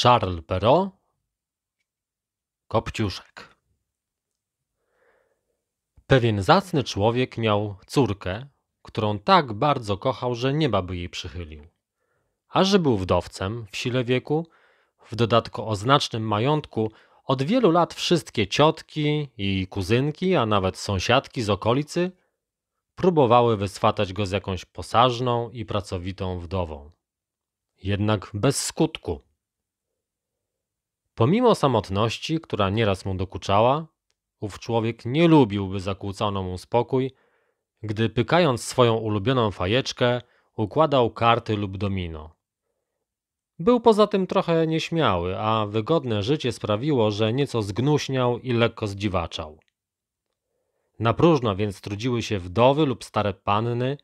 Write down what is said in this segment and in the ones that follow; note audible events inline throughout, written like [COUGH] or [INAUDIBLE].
Charles Perrault Kopciuszek Pewien zacny człowiek miał córkę, którą tak bardzo kochał, że nieba by jej przychylił. A że był wdowcem w sile wieku, w dodatku o znacznym majątku, od wielu lat wszystkie ciotki i kuzynki, a nawet sąsiadki z okolicy próbowały wyswatać go z jakąś posażną i pracowitą wdową. Jednak bez skutku. Pomimo samotności, która nieraz mu dokuczała, ów człowiek nie lubiłby zakłócono mu spokój, gdy pykając swoją ulubioną fajeczkę, układał karty lub domino. Był poza tym trochę nieśmiały, a wygodne życie sprawiło, że nieco zgnuśniał i lekko zdziwaczał. Na próżno więc trudziły się wdowy lub stare panny,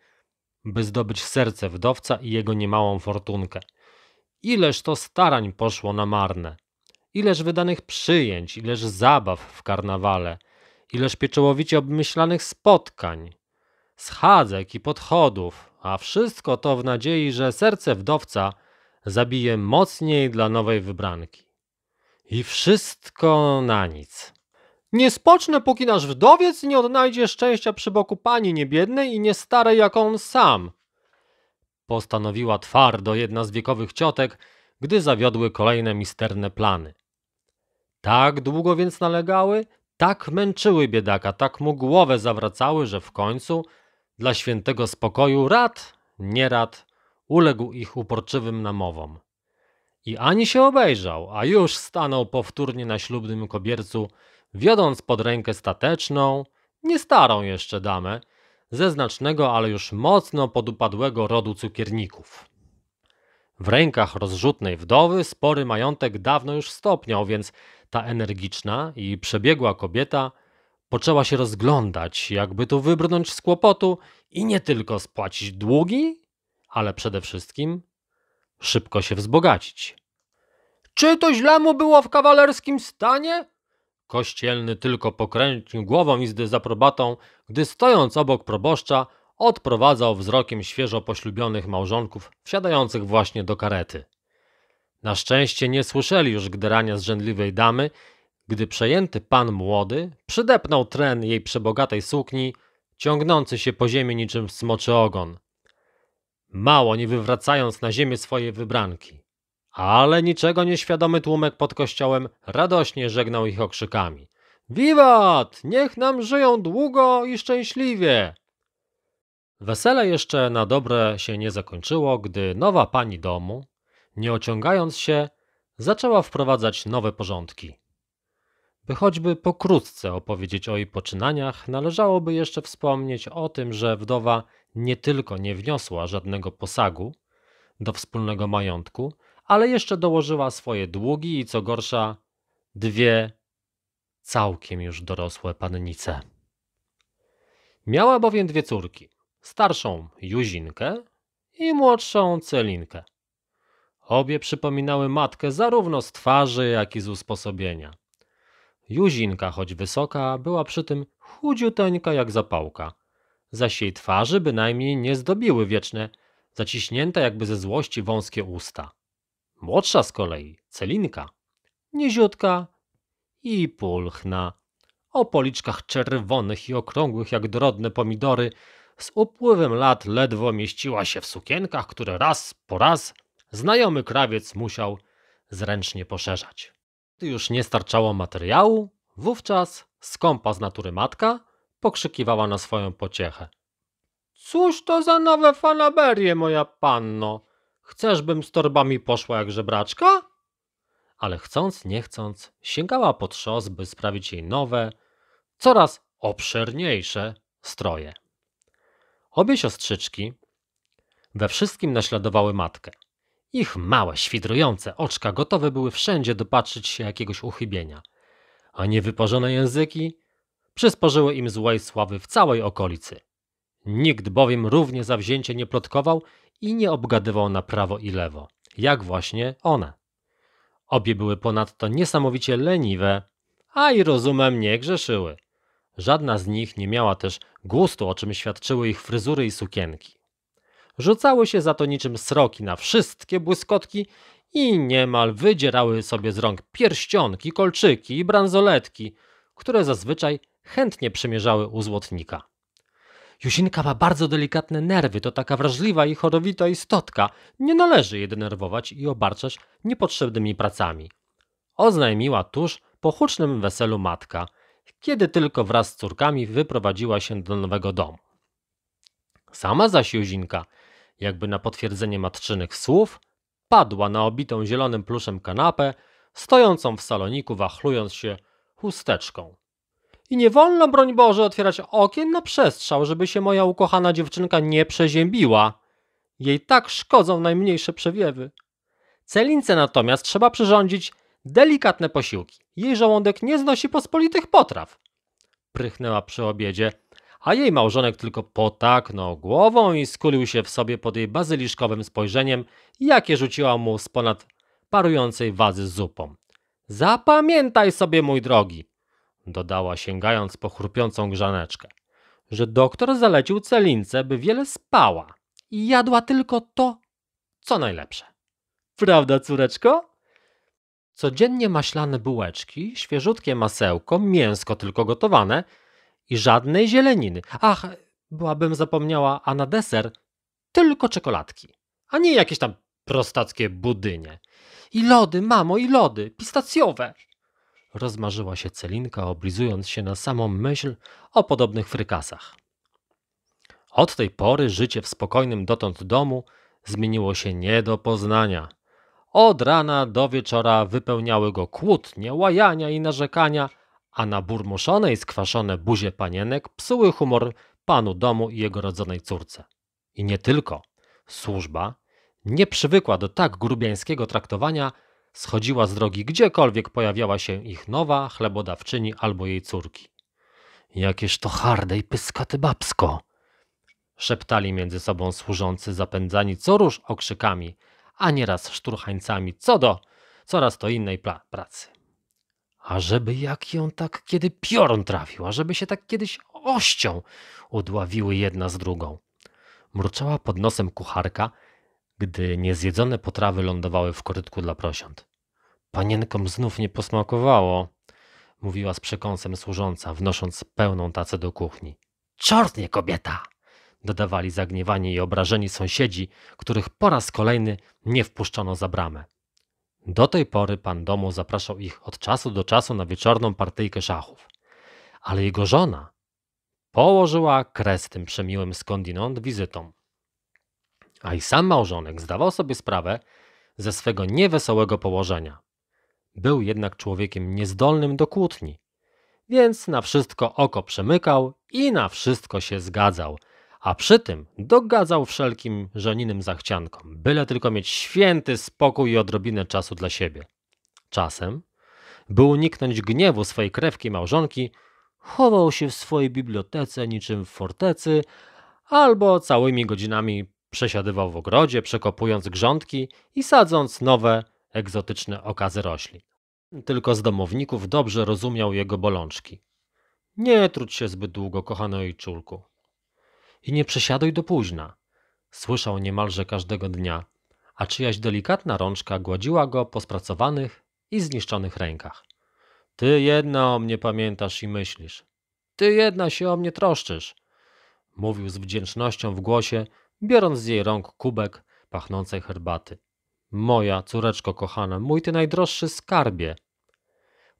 by zdobyć serce wdowca i jego niemałą fortunkę. Ileż to starań poszło na marne. Ileż wydanych przyjęć, ileż zabaw w karnawale, ileż pieczołowicie obmyślanych spotkań, schadzek i podchodów, a wszystko to w nadziei, że serce wdowca zabije mocniej dla nowej wybranki. I wszystko na nic. Nie spocznę, póki nasz wdowiec nie odnajdzie szczęścia przy boku pani niebiednej i nie starej jak on sam. Postanowiła twardo jedna z wiekowych ciotek, gdy zawiodły kolejne misterne plany. Tak długo więc nalegały, tak męczyły biedaka, tak mu głowę zawracały, że w końcu dla świętego spokoju rad, nie rad, uległ ich uporczywym namowom. I ani się obejrzał, a już stanął powtórnie na ślubnym kobiercu, wiodąc pod rękę stateczną, nie starą jeszcze damę, ze znacznego, ale już mocno podupadłego rodu cukierników. W rękach rozrzutnej wdowy spory majątek dawno już stopniał, więc ta energiczna i przebiegła kobieta poczęła się rozglądać, jakby tu wybrnąć z kłopotu i nie tylko spłacić długi, ale przede wszystkim szybko się wzbogacić. Czy to źle mu było w kawalerskim stanie? Kościelny tylko pokręcił głową i z dezaprobatą, gdy stojąc obok proboszcza, odprowadzał wzrokiem świeżo poślubionych małżonków wsiadających właśnie do karety. Na szczęście nie słyszeli już gderania zrzędliwej damy, gdy przejęty pan młody przydepnął tren jej przebogatej sukni, ciągnący się po ziemi niczym smoczy ogon. Mało nie wywracając na ziemię swoje wybranki. Ale niczego nieświadomy tłumek pod kościołem radośnie żegnał ich okrzykami. Wiwat! Niech nam żyją długo i szczęśliwie! Wesele jeszcze na dobre się nie zakończyło, gdy nowa pani domu, nie ociągając się, zaczęła wprowadzać nowe porządki. By choćby pokrótce opowiedzieć o jej poczynaniach, należałoby jeszcze wspomnieć o tym, że wdowa nie tylko nie wniosła żadnego posagu do wspólnego majątku, ale jeszcze dołożyła swoje długi i co gorsza, dwie całkiem już dorosłe pannice. Miała bowiem dwie córki: starszą Juzinkę i młodszą Celinkę. Obie przypominały matkę zarówno z twarzy, jak i z usposobienia. Juzinka, choć wysoka, była przy tym chudziuteńka jak zapałka. Zaś jej twarzy bynajmniej nie zdobiły wieczne, zaciśnięte jakby ze złości wąskie usta. Młodsza z kolei, Celinka, nieziutka i pulchna, o policzkach czerwonych i okrągłych jak drodne pomidory, z upływem lat ledwo mieściła się w sukienkach, które raz po raz znajomy krawiec musiał zręcznie poszerzać. Gdy już nie starczało materiału, wówczas skąpa z natury matka pokrzykiwała na swoją pociechę. Cóż to za nowe fanaberie, moja panno? Chcesz, bym z torbami poszła jak żebraczka? Ale chcąc, nie chcąc, sięgała pod szos, by sprawić jej nowe, coraz obszerniejsze stroje. Obie siostrzyczki we wszystkim naśladowały matkę. Ich małe, świdrujące oczka gotowe były wszędzie dopatrzyć się jakiegoś uchybienia. A niewyporzone języki przysporzyły im złej sławy w całej okolicy. Nikt bowiem równie zawzięcie nie plotkował i nie obgadywał na prawo i lewo, jak właśnie one. Obie były ponadto niesamowicie leniwe, a i rozumem nie grzeszyły. Żadna z nich nie miała też gustu, o czym świadczyły ich fryzury i sukienki. Rzucały się za to niczym sroki na wszystkie błyskotki i niemal wydzierały sobie z rąk pierścionki, kolczyki i bransoletki, które zazwyczaj chętnie przymierzały u złotnika. Jusinka ma bardzo delikatne nerwy, to taka wrażliwa i chorowita istotka. Nie należy je denerwować i obarczać niepotrzebnymi pracami. Oznajmiła tuż po hucznym weselu matka, kiedy tylko wraz z córkami wyprowadziła się do nowego domu. Sama zaś Juzinka jakby na potwierdzenie matczynych słów, padła na obitą zielonym pluszem kanapę, stojącą w saloniku, wachlując się chusteczką. I nie wolno, broń Boże, otwierać okien na przestrzał, żeby się moja ukochana dziewczynka nie przeziębiła. Jej tak szkodzą najmniejsze przewiewy. Celince natomiast trzeba przyrządzić delikatne posiłki. Jej żołądek nie znosi pospolitych potraw. Prychnęła przy obiedzie a jej małżonek tylko potaknął głową i skulił się w sobie pod jej bazyliszkowym spojrzeniem, jakie rzuciła mu z ponad parującej wazy zupą. Zapamiętaj sobie, mój drogi, dodała sięgając po chrupiącą grzaneczkę, że doktor zalecił Celince, by wiele spała i jadła tylko to, co najlepsze. Prawda, córeczko? Codziennie maślane bułeczki, świeżutkie masełko, mięsko tylko gotowane – i żadnej zieleniny. Ach, byłabym zapomniała, a na deser tylko czekoladki, a nie jakieś tam prostackie budynie. I lody, mamo, i lody, pistacjowe. Rozmarzyła się Celinka, oblizując się na samą myśl o podobnych frykasach. Od tej pory życie w spokojnym dotąd domu zmieniło się nie do poznania. Od rana do wieczora wypełniały go kłótnie, łajania i narzekania, a na burmuszone i skwaszone buzie panienek psuły humor panu domu i jego rodzonej córce. I nie tylko. Służba, nie przywykła do tak grubiańskiego traktowania, schodziła z drogi gdziekolwiek pojawiała się ich nowa chlebodawczyni albo jej córki. Jakież to harde i pyskaty babsko! Szeptali między sobą służący zapędzani co róż okrzykami, a nieraz szturchańcami co do coraz to innej pracy. A żeby jak ją tak kiedy piorun trafił, a żeby się tak kiedyś ością udławiły jedna z drugą. Mruczała pod nosem kucharka, gdy niezjedzone potrawy lądowały w korytku dla prosiąt. Panienkom znów nie posmakowało, mówiła z przekąsem służąca, wnosząc pełną tacę do kuchni. Czort nie kobieta! dodawali zagniewani i obrażeni sąsiedzi, których po raz kolejny nie wpuszczono za bramę. Do tej pory pan domu zapraszał ich od czasu do czasu na wieczorną partyjkę szachów. Ale jego żona położyła kres tym przemiłym skądinąd wizytom. A i sam małżonek zdawał sobie sprawę ze swego niewesołego położenia. Był jednak człowiekiem niezdolnym do kłótni, więc na wszystko oko przemykał i na wszystko się zgadzał – a przy tym dogadzał wszelkim żoninym zachciankom, byle tylko mieć święty spokój i odrobinę czasu dla siebie. Czasem, by uniknąć gniewu swojej krewki małżonki, chował się w swojej bibliotece niczym w fortecy, albo całymi godzinami przesiadywał w ogrodzie, przekopując grządki i sadząc nowe, egzotyczne okazy roślin. Tylko z domowników dobrze rozumiał jego bolączki. Nie trudź się zbyt długo, kochany ojczulku i nie przesiaduj do późna. Słyszał niemalże każdego dnia, a czyjaś delikatna rączka gładziła go po spracowanych i zniszczonych rękach. Ty jedna o mnie pamiętasz i myślisz. Ty jedna się o mnie troszczysz. Mówił z wdzięcznością w głosie, biorąc z jej rąk kubek pachnącej herbaty. Moja córeczko kochana, mój ty najdroższy skarbie.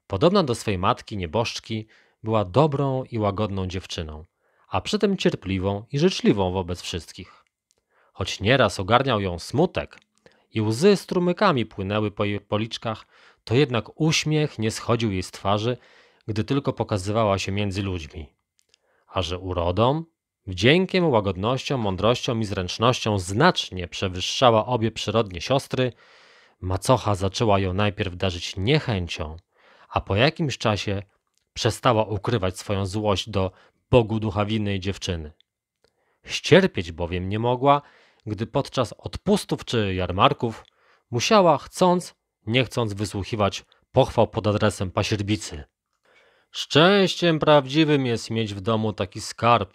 Podobna do swej matki, nieboszczki, była dobrą i łagodną dziewczyną a przy tym cierpliwą i życzliwą wobec wszystkich. Choć nieraz ogarniał ją smutek i łzy strumykami płynęły po jej policzkach, to jednak uśmiech nie schodził jej z twarzy, gdy tylko pokazywała się między ludźmi. A że urodą, wdziękiem, łagodnością, mądrością i zręcznością znacznie przewyższała obie przyrodnie siostry, macocha zaczęła ją najpierw darzyć niechęcią, a po jakimś czasie przestała ukrywać swoją złość do Bogu ducha winnej dziewczyny. Ścierpieć bowiem nie mogła, gdy podczas odpustów czy jarmarków musiała chcąc, nie chcąc wysłuchiwać pochwał pod adresem pasierbicy. Szczęściem prawdziwym jest mieć w domu taki skarb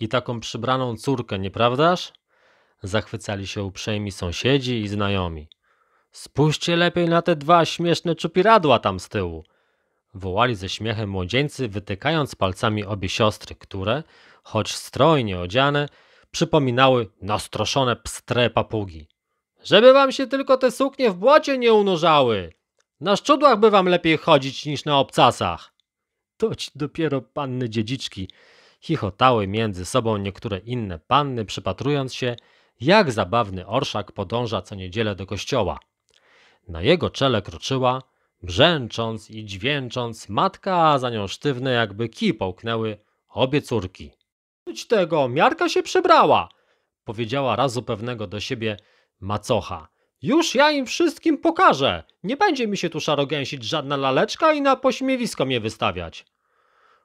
i taką przybraną córkę, nieprawdaż? Zachwycali się uprzejmi sąsiedzi i znajomi. Spójrzcie lepiej na te dwa śmieszne czupiradła tam z tyłu – wołali ze śmiechem młodzieńcy, wytykając palcami obie siostry, które, choć strojnie odziane, przypominały nastroszone pstre papugi. Żeby wam się tylko te suknie w błocie nie unurzały! Na szczudłach by wam lepiej chodzić niż na obcasach! Toć dopiero panny dziedziczki chichotały między sobą niektóre inne panny, przypatrując się, jak zabawny orszak podąża co niedzielę do kościoła. Na jego czele kroczyła, Brzęcząc i dźwięcząc, matka, a za nią sztywne jakby ki połknęły obie córki. Być tego, miarka się przebrała, powiedziała razu pewnego do siebie macocha. Już ja im wszystkim pokażę. Nie będzie mi się tu szarogęsić żadna laleczka i na pośmiewisko mnie wystawiać.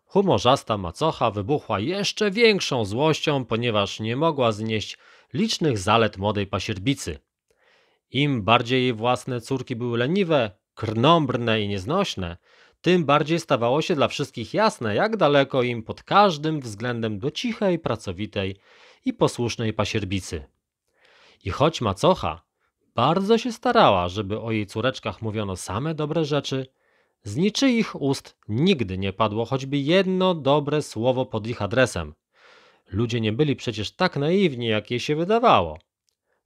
Humorzasta macocha wybuchła jeszcze większą złością, ponieważ nie mogła znieść licznych zalet młodej pasierbicy. Im bardziej jej własne córki były leniwe, krnąbrne i nieznośne, tym bardziej stawało się dla wszystkich jasne, jak daleko im pod każdym względem do cichej, pracowitej i posłusznej pasierbicy. I choć macocha bardzo się starała, żeby o jej córeczkach mówiono same dobre rzeczy, z niczyich ust nigdy nie padło choćby jedno dobre słowo pod ich adresem. Ludzie nie byli przecież tak naiwni, jak jej się wydawało.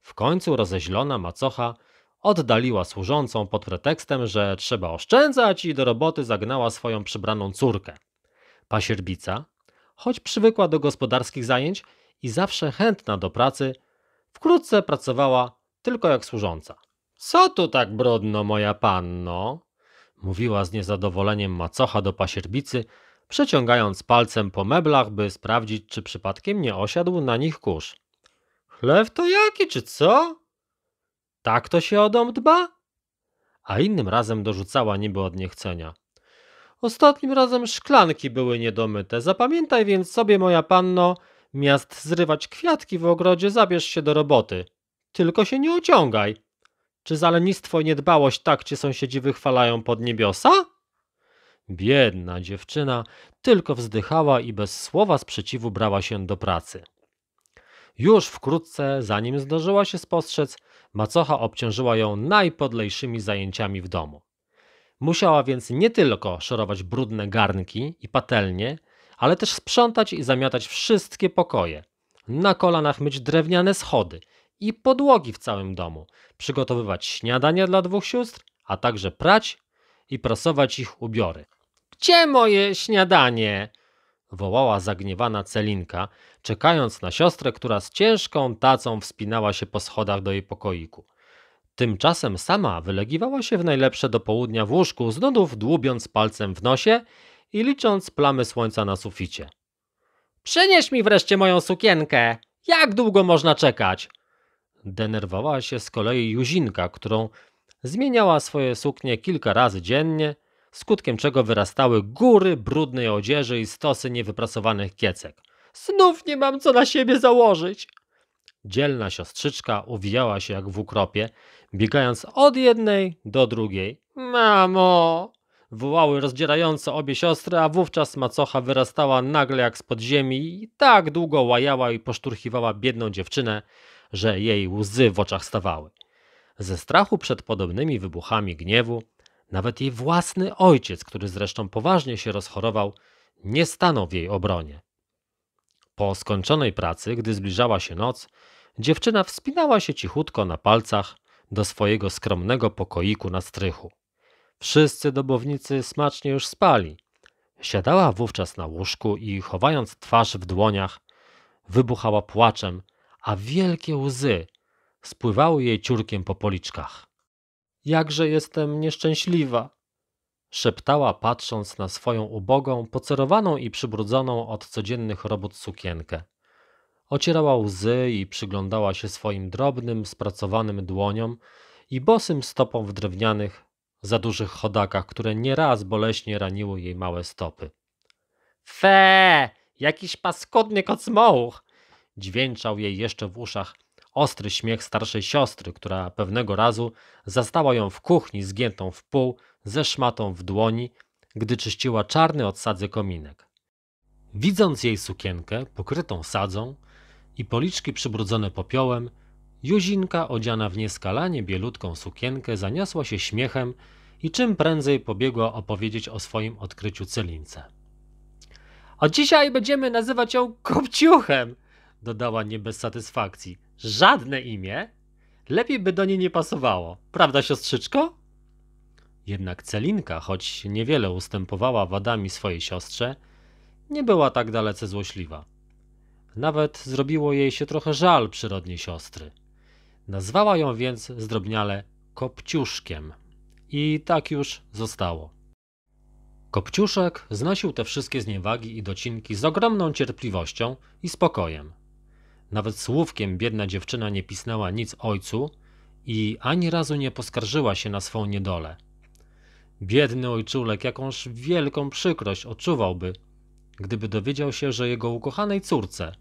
W końcu rozeźlona macocha oddaliła służącą pod pretekstem, że trzeba oszczędzać i do roboty zagnała swoją przybraną córkę. Pasierbica, choć przywykła do gospodarskich zajęć i zawsze chętna do pracy, wkrótce pracowała tylko jak służąca. Co tu tak brudno, moja panno? mówiła z niezadowoleniem macocha do pasierbicy, przeciągając palcem po meblach, by sprawdzić, czy przypadkiem nie osiadł na nich kurz. Chlew to jaki, czy co? Tak to się o dom dba? A innym razem dorzucała niby od niechcenia. Ostatnim razem szklanki były niedomyte. Zapamiętaj więc sobie, moja panno, miast zrywać kwiatki w ogrodzie, zabierz się do roboty. Tylko się nie ociągaj. Czy zalenistwo i niedbałość tak cię sąsiedzi wychwalają pod niebiosa? Biedna dziewczyna tylko wzdychała i bez słowa sprzeciwu brała się do pracy. Już wkrótce, zanim zdążyła się spostrzec, macocha obciążyła ją najpodlejszymi zajęciami w domu. Musiała więc nie tylko szorować brudne garnki i patelnie, ale też sprzątać i zamiatać wszystkie pokoje, na kolanach myć drewniane schody i podłogi w całym domu, przygotowywać śniadania dla dwóch sióstr, a także prać i prasować ich ubiory. Gdzie moje śniadanie? wołała zagniewana Celinka, czekając na siostrę, która z ciężką tacą wspinała się po schodach do jej pokoiku. Tymczasem sama wylegiwała się w najlepsze do południa w łóżku, z nudów dłubiąc palcem w nosie i licząc plamy słońca na suficie. Przynieś mi wreszcie moją sukienkę! Jak długo można czekać? Denerwowała się z kolei Juzinka, którą zmieniała swoje suknie kilka razy dziennie, skutkiem czego wyrastały góry brudnej odzieży i stosy niewyprasowanych kiecek. Znów nie mam co na siebie założyć. Dzielna siostrzyczka uwijała się jak w ukropie, biegając od jednej do drugiej. Mamo! Wołały rozdzierająco obie siostry, a wówczas macocha wyrastała nagle jak z podziemi i tak długo łajała i poszturchiwała biedną dziewczynę, że jej łzy w oczach stawały. Ze strachu przed podobnymi wybuchami gniewu, nawet jej własny ojciec, który zresztą poważnie się rozchorował, nie stanął w jej obronie. Po skończonej pracy, gdy zbliżała się noc, dziewczyna wspinała się cichutko na palcach do swojego skromnego pokoiku na strychu. Wszyscy dobownicy smacznie już spali. Siadała wówczas na łóżku i chowając twarz w dłoniach, wybuchała płaczem, a wielkie łzy spływały jej ciurkiem po policzkach. Jakże jestem nieszczęśliwa, Szeptała patrząc na swoją ubogą, pocerowaną i przybrudzoną od codziennych robót sukienkę. Ocierała łzy i przyglądała się swoim drobnym, spracowanym dłoniom i bosym stopom w drewnianych, za dużych chodakach, które nieraz boleśnie raniły jej małe stopy. Fe! Jakiś paskudny kocmołuch! Dźwięczał jej jeszcze w uszach ostry śmiech starszej siostry, która pewnego razu zastała ją w kuchni zgiętą w pół, ze szmatą w dłoni, gdy czyściła czarny od sadzy kominek. Widząc jej sukienkę pokrytą sadzą i policzki przybrudzone popiołem, Juzinka odziana w nieskalanie bielutką sukienkę zaniosła się śmiechem i czym prędzej pobiegła opowiedzieć o swoim odkryciu cylince. A dzisiaj będziemy nazywać ją Kopciuchem, dodała nie bez satysfakcji. Żadne imię? Lepiej by do niej nie pasowało, prawda siostrzyczko? Jednak Celinka, choć niewiele ustępowała wadami swojej siostrze, nie była tak dalece złośliwa. Nawet zrobiło jej się trochę żal przyrodniej siostry. Nazwała ją więc zdrobniale Kopciuszkiem. I tak już zostało. Kopciuszek znosił te wszystkie zniewagi i docinki z ogromną cierpliwością i spokojem. Nawet słówkiem biedna dziewczyna nie pisnęła nic ojcu i ani razu nie poskarżyła się na swą niedolę – Biedny ojczulek, jakąż wielką przykrość odczuwałby, gdyby dowiedział się, że jego ukochanej córce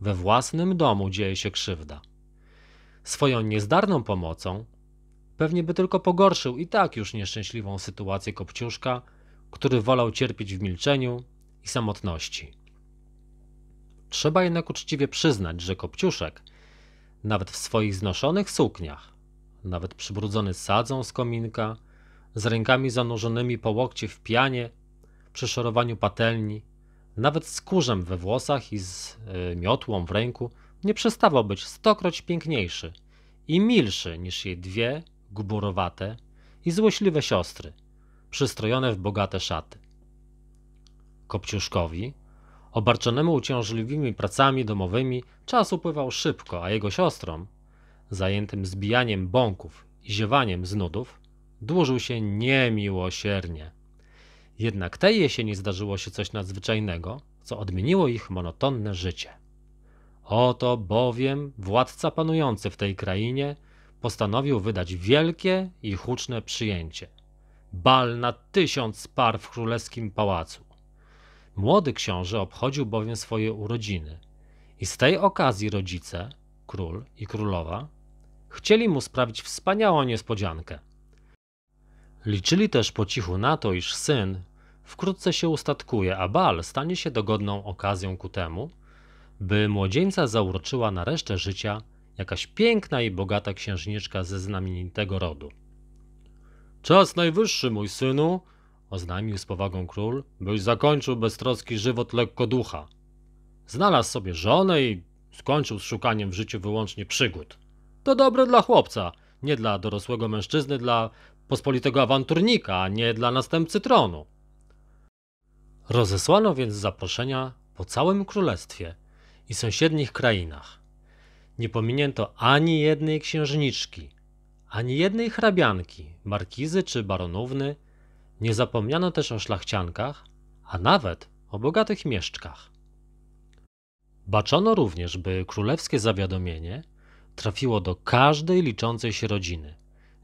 we własnym domu dzieje się krzywda. Swoją niezdarną pomocą pewnie by tylko pogorszył i tak już nieszczęśliwą sytuację Kopciuszka, który wolał cierpieć w milczeniu i samotności. Trzeba jednak uczciwie przyznać, że Kopciuszek, nawet w swoich znoszonych sukniach, nawet przybrudzony sadzą z kominka, z rękami zanurzonymi po łokcie w pianie, przy szorowaniu patelni, nawet z kurzem we włosach i z e, miotłą w ręku, nie przestawał być stokroć piękniejszy i milszy niż jej dwie gburowate i złośliwe siostry, przystrojone w bogate szaty. Kopciuszkowi, obarczonemu uciążliwymi pracami domowymi, czas upływał szybko, a jego siostrom, zajętym zbijaniem bąków i ziewaniem z nudów, dłużył się niemiłosiernie. Jednak tej jesieni zdarzyło się coś nadzwyczajnego, co odmieniło ich monotonne życie. Oto bowiem władca panujący w tej krainie postanowił wydać wielkie i huczne przyjęcie. Bal na tysiąc par w królewskim pałacu. Młody książę obchodził bowiem swoje urodziny i z tej okazji rodzice, król i królowa, chcieli mu sprawić wspaniałą niespodziankę. Liczyli też po cichu na to, iż syn wkrótce się ustatkuje, a bal stanie się dogodną okazją ku temu, by młodzieńca zauroczyła na resztę życia jakaś piękna i bogata księżniczka ze znamienitego rodu. Czas najwyższy, mój synu, oznajmił z powagą król, byś zakończył beztroski żywot lekko ducha. Znalazł sobie żonę i skończył z szukaniem w życiu wyłącznie przygód. To dobre dla chłopca, nie dla dorosłego mężczyzny, dla pospolitego awanturnika, a nie dla następcy tronu. Rozesłano więc zaproszenia po całym królestwie i sąsiednich krainach. Nie pominięto ani jednej księżniczki, ani jednej hrabianki, markizy czy baronówny. Nie zapomniano też o szlachciankach, a nawet o bogatych mieszczkach. Baczono również, by królewskie zawiadomienie trafiło do każdej liczącej się rodziny.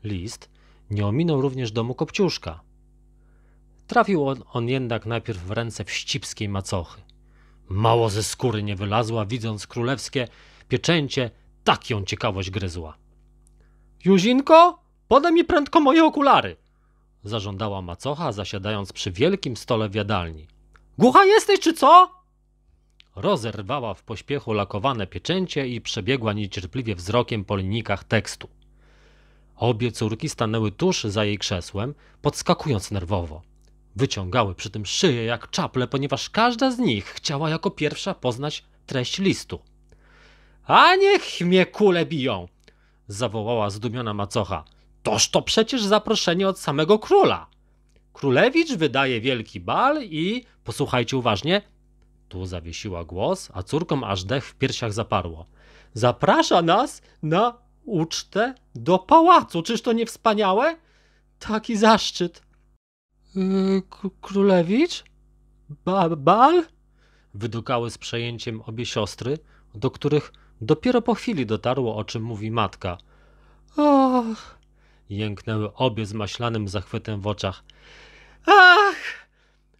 List nie ominął również domu Kopciuszka. Trafił on, on jednak najpierw w ręce wścibskiej macochy. Mało ze skóry nie wylazła, widząc królewskie pieczęcie, tak ją ciekawość gryzła. Juzinko, podaj mi prędko moje okulary! Zażądała macocha, zasiadając przy wielkim stole w jadalni. Głucha jesteś czy co? Rozerwała w pośpiechu lakowane pieczęcie i przebiegła niecierpliwie wzrokiem po linijkach tekstu. Obie córki stanęły tuż za jej krzesłem, podskakując nerwowo. Wyciągały przy tym szyję jak czaple, ponieważ każda z nich chciała jako pierwsza poznać treść listu. A niech mnie kule biją! zawołała zdumiona macocha. Toż to przecież zaproszenie od samego króla. Królewicz wydaje wielki bal i, posłuchajcie uważnie, tu zawiesiła głos, a córkom aż dech w piersiach zaparło. Zaprasza nas na ucztę do pałacu. Czyż to nie wspaniałe? Taki zaszczyt. Yy, królewicz? Ba bal? Wydukały z przejęciem obie siostry, do których dopiero po chwili dotarło, o czym mówi matka. Och! Jęknęły obie z maślanym zachwytem w oczach. Ach!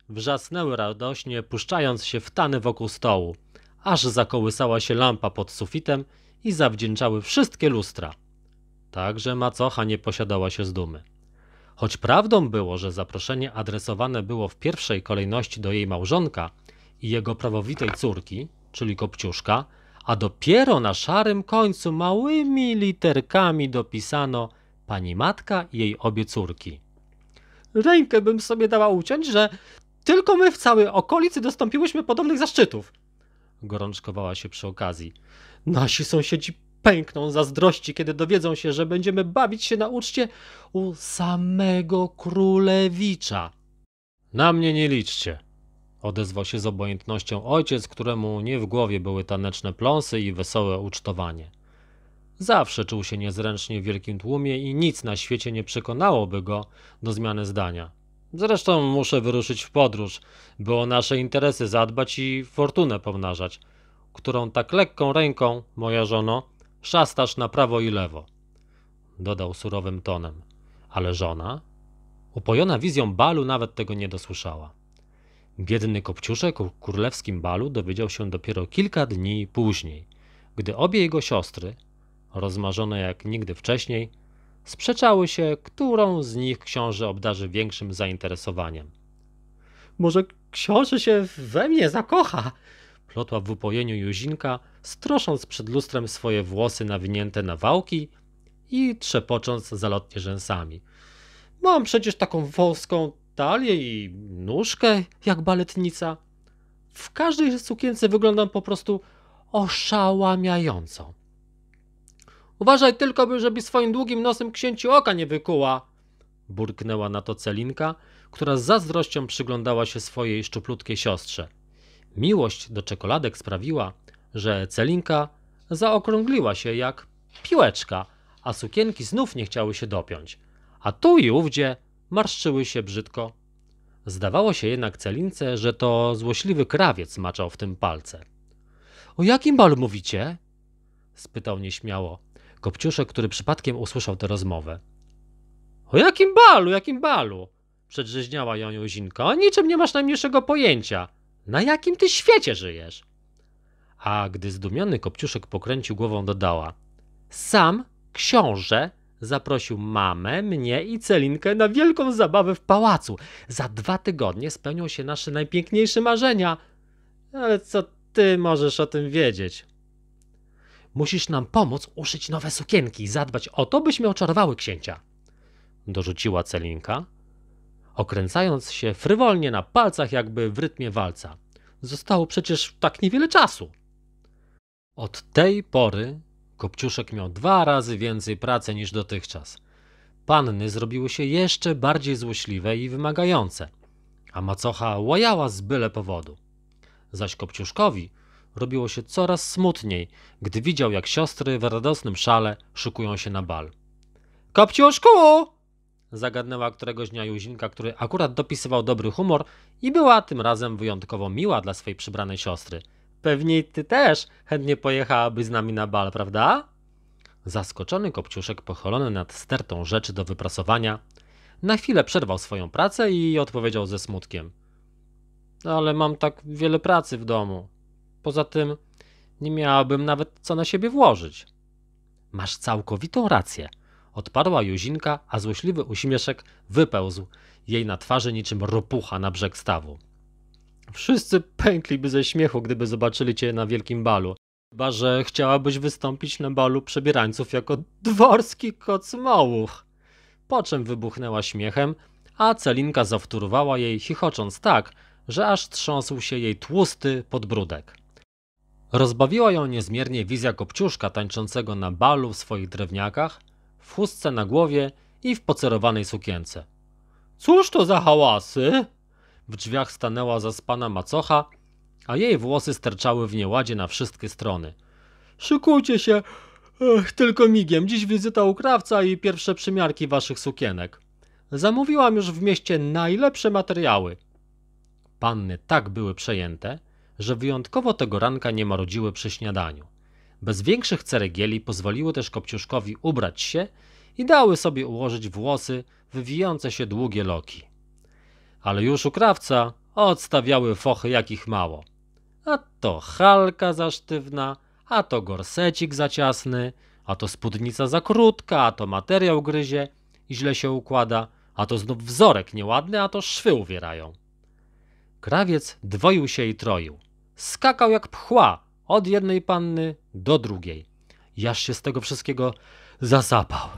Wrzasnęły radośnie, puszczając się w tany wokół stołu. Aż zakołysała się lampa pod sufitem i zawdzięczały wszystkie lustra. Także macocha nie posiadała się z dumy. Choć prawdą było, że zaproszenie adresowane było w pierwszej kolejności do jej małżonka i jego prawowitej córki, czyli Kopciuszka, a dopiero na szarym końcu małymi literkami dopisano pani matka i jej obie córki. Rękę bym sobie dała uciąć, że tylko my w całej okolicy dostąpiłyśmy podobnych zaszczytów. Gorączkowała się przy okazji. Nasi sąsiedzi pękną zazdrości, kiedy dowiedzą się, że będziemy bawić się na uczcie u samego królewicza. Na mnie nie liczcie, odezwał się z obojętnością ojciec, któremu nie w głowie były taneczne pląsy i wesołe ucztowanie. Zawsze czuł się niezręcznie w wielkim tłumie i nic na świecie nie przekonałoby go do zmiany zdania. Zresztą muszę wyruszyć w podróż, by o nasze interesy zadbać i fortunę pomnażać – którą tak lekką ręką, moja żono, szastasz na prawo i lewo. Dodał surowym tonem. Ale żona, upojona wizją balu, nawet tego nie dosłyszała. Biedny Kopciuszek o królewskim balu dowiedział się dopiero kilka dni później, gdy obie jego siostry, rozmarzone jak nigdy wcześniej, sprzeczały się, którą z nich książę obdarzy większym zainteresowaniem. Może książę się we mnie zakocha, plotła w upojeniu Juzinka, strosząc przed lustrem swoje włosy nawinięte na wałki i trzepocząc zalotnie rzęsami. Mam przecież taką wąską talię i nóżkę jak baletnica. W każdej sukience wyglądam po prostu oszałamiająco. Uważaj tylko, by żeby swoim długim nosem księciu oka nie wykuła, burknęła na to Celinka, która z zazdrością przyglądała się swojej szczuplutkiej siostrze. Miłość do czekoladek sprawiła, że Celinka zaokrągliła się jak piłeczka, a sukienki znów nie chciały się dopiąć, a tu i ówdzie marszczyły się brzydko. Zdawało się jednak Celince, że to złośliwy krawiec maczał w tym palce. O jakim balu mówicie? spytał nieśmiało Kopciuszek, który przypadkiem usłyszał tę rozmowę. O jakim balu, jakim balu? przedrzeźniała ją Józinka. O niczym nie masz najmniejszego pojęcia. Na jakim ty świecie żyjesz? A gdy zdumiony Kopciuszek pokręcił głową, dodała: Sam książę zaprosił mamę, mnie i Celinkę na wielką zabawę w pałacu. Za dwa tygodnie spełnią się nasze najpiękniejsze marzenia. Ale co ty możesz o tym wiedzieć? Musisz nam pomóc uszyć nowe sukienki i zadbać o to, byśmy oczarowały księcia. Dorzuciła Celinka, okręcając się frywolnie na palcach, jakby w rytmie walca. Zostało przecież tak niewiele czasu. Od tej pory Kopciuszek miał dwa razy więcej pracy niż dotychczas. Panny zrobiły się jeszcze bardziej złośliwe i wymagające, a macocha łajała z byle powodu. Zaś Kopciuszkowi robiło się coraz smutniej, gdy widział, jak siostry w radosnym szale szykują się na bal. Kopciuszku! zagadnęła któregoś dnia Józinka, który akurat dopisywał dobry humor i była tym razem wyjątkowo miła dla swojej przybranej siostry. Pewnie ty też chętnie pojechałaby z nami na bal, prawda? Zaskoczony Kopciuszek, pocholony nad stertą rzeczy do wyprasowania, na chwilę przerwał swoją pracę i odpowiedział ze smutkiem. Ale mam tak wiele pracy w domu. Poza tym nie miałabym nawet co na siebie włożyć. Masz całkowitą rację – Odparła Juzinka, a złośliwy uśmieszek wypełzł jej na twarzy niczym ropucha na brzeg stawu. Wszyscy pękliby ze śmiechu, gdyby zobaczyli cię na wielkim balu. Chyba, że chciałabyś wystąpić na balu przebierańców jako dworski kocmałuch. Po czym wybuchnęła śmiechem, a Celinka zawtórowała jej chichocząc tak, że aż trząsł się jej tłusty podbródek. Rozbawiła ją niezmiernie wizja Kopciuszka tańczącego na balu w swoich drewniakach – w chustce na głowie i w pocerowanej sukience. Cóż to za hałasy? W drzwiach stanęła zaspana macocha, a jej włosy sterczały w nieładzie na wszystkie strony. Szykujcie się! Ech, tylko migiem, dziś wizyta u krawca i pierwsze przymiarki waszych sukienek. Zamówiłam już w mieście najlepsze materiały. Panny tak były przejęte, że wyjątkowo tego ranka nie marudziły przy śniadaniu. Bez większych ceregieli pozwoliły też Kopciuszkowi ubrać się i dały sobie ułożyć włosy wywijające się długie loki. Ale już u krawca odstawiały fochy jakich mało. A to halka za sztywna, a to gorsecik za ciasny, a to spódnica za krótka, a to materiał gryzie i źle się układa, a to znów wzorek nieładny, a to szwy uwierają. Krawiec dwoił się i troił. Skakał jak pchła, od jednej panny do drugiej. Jaż się z tego wszystkiego zasapał.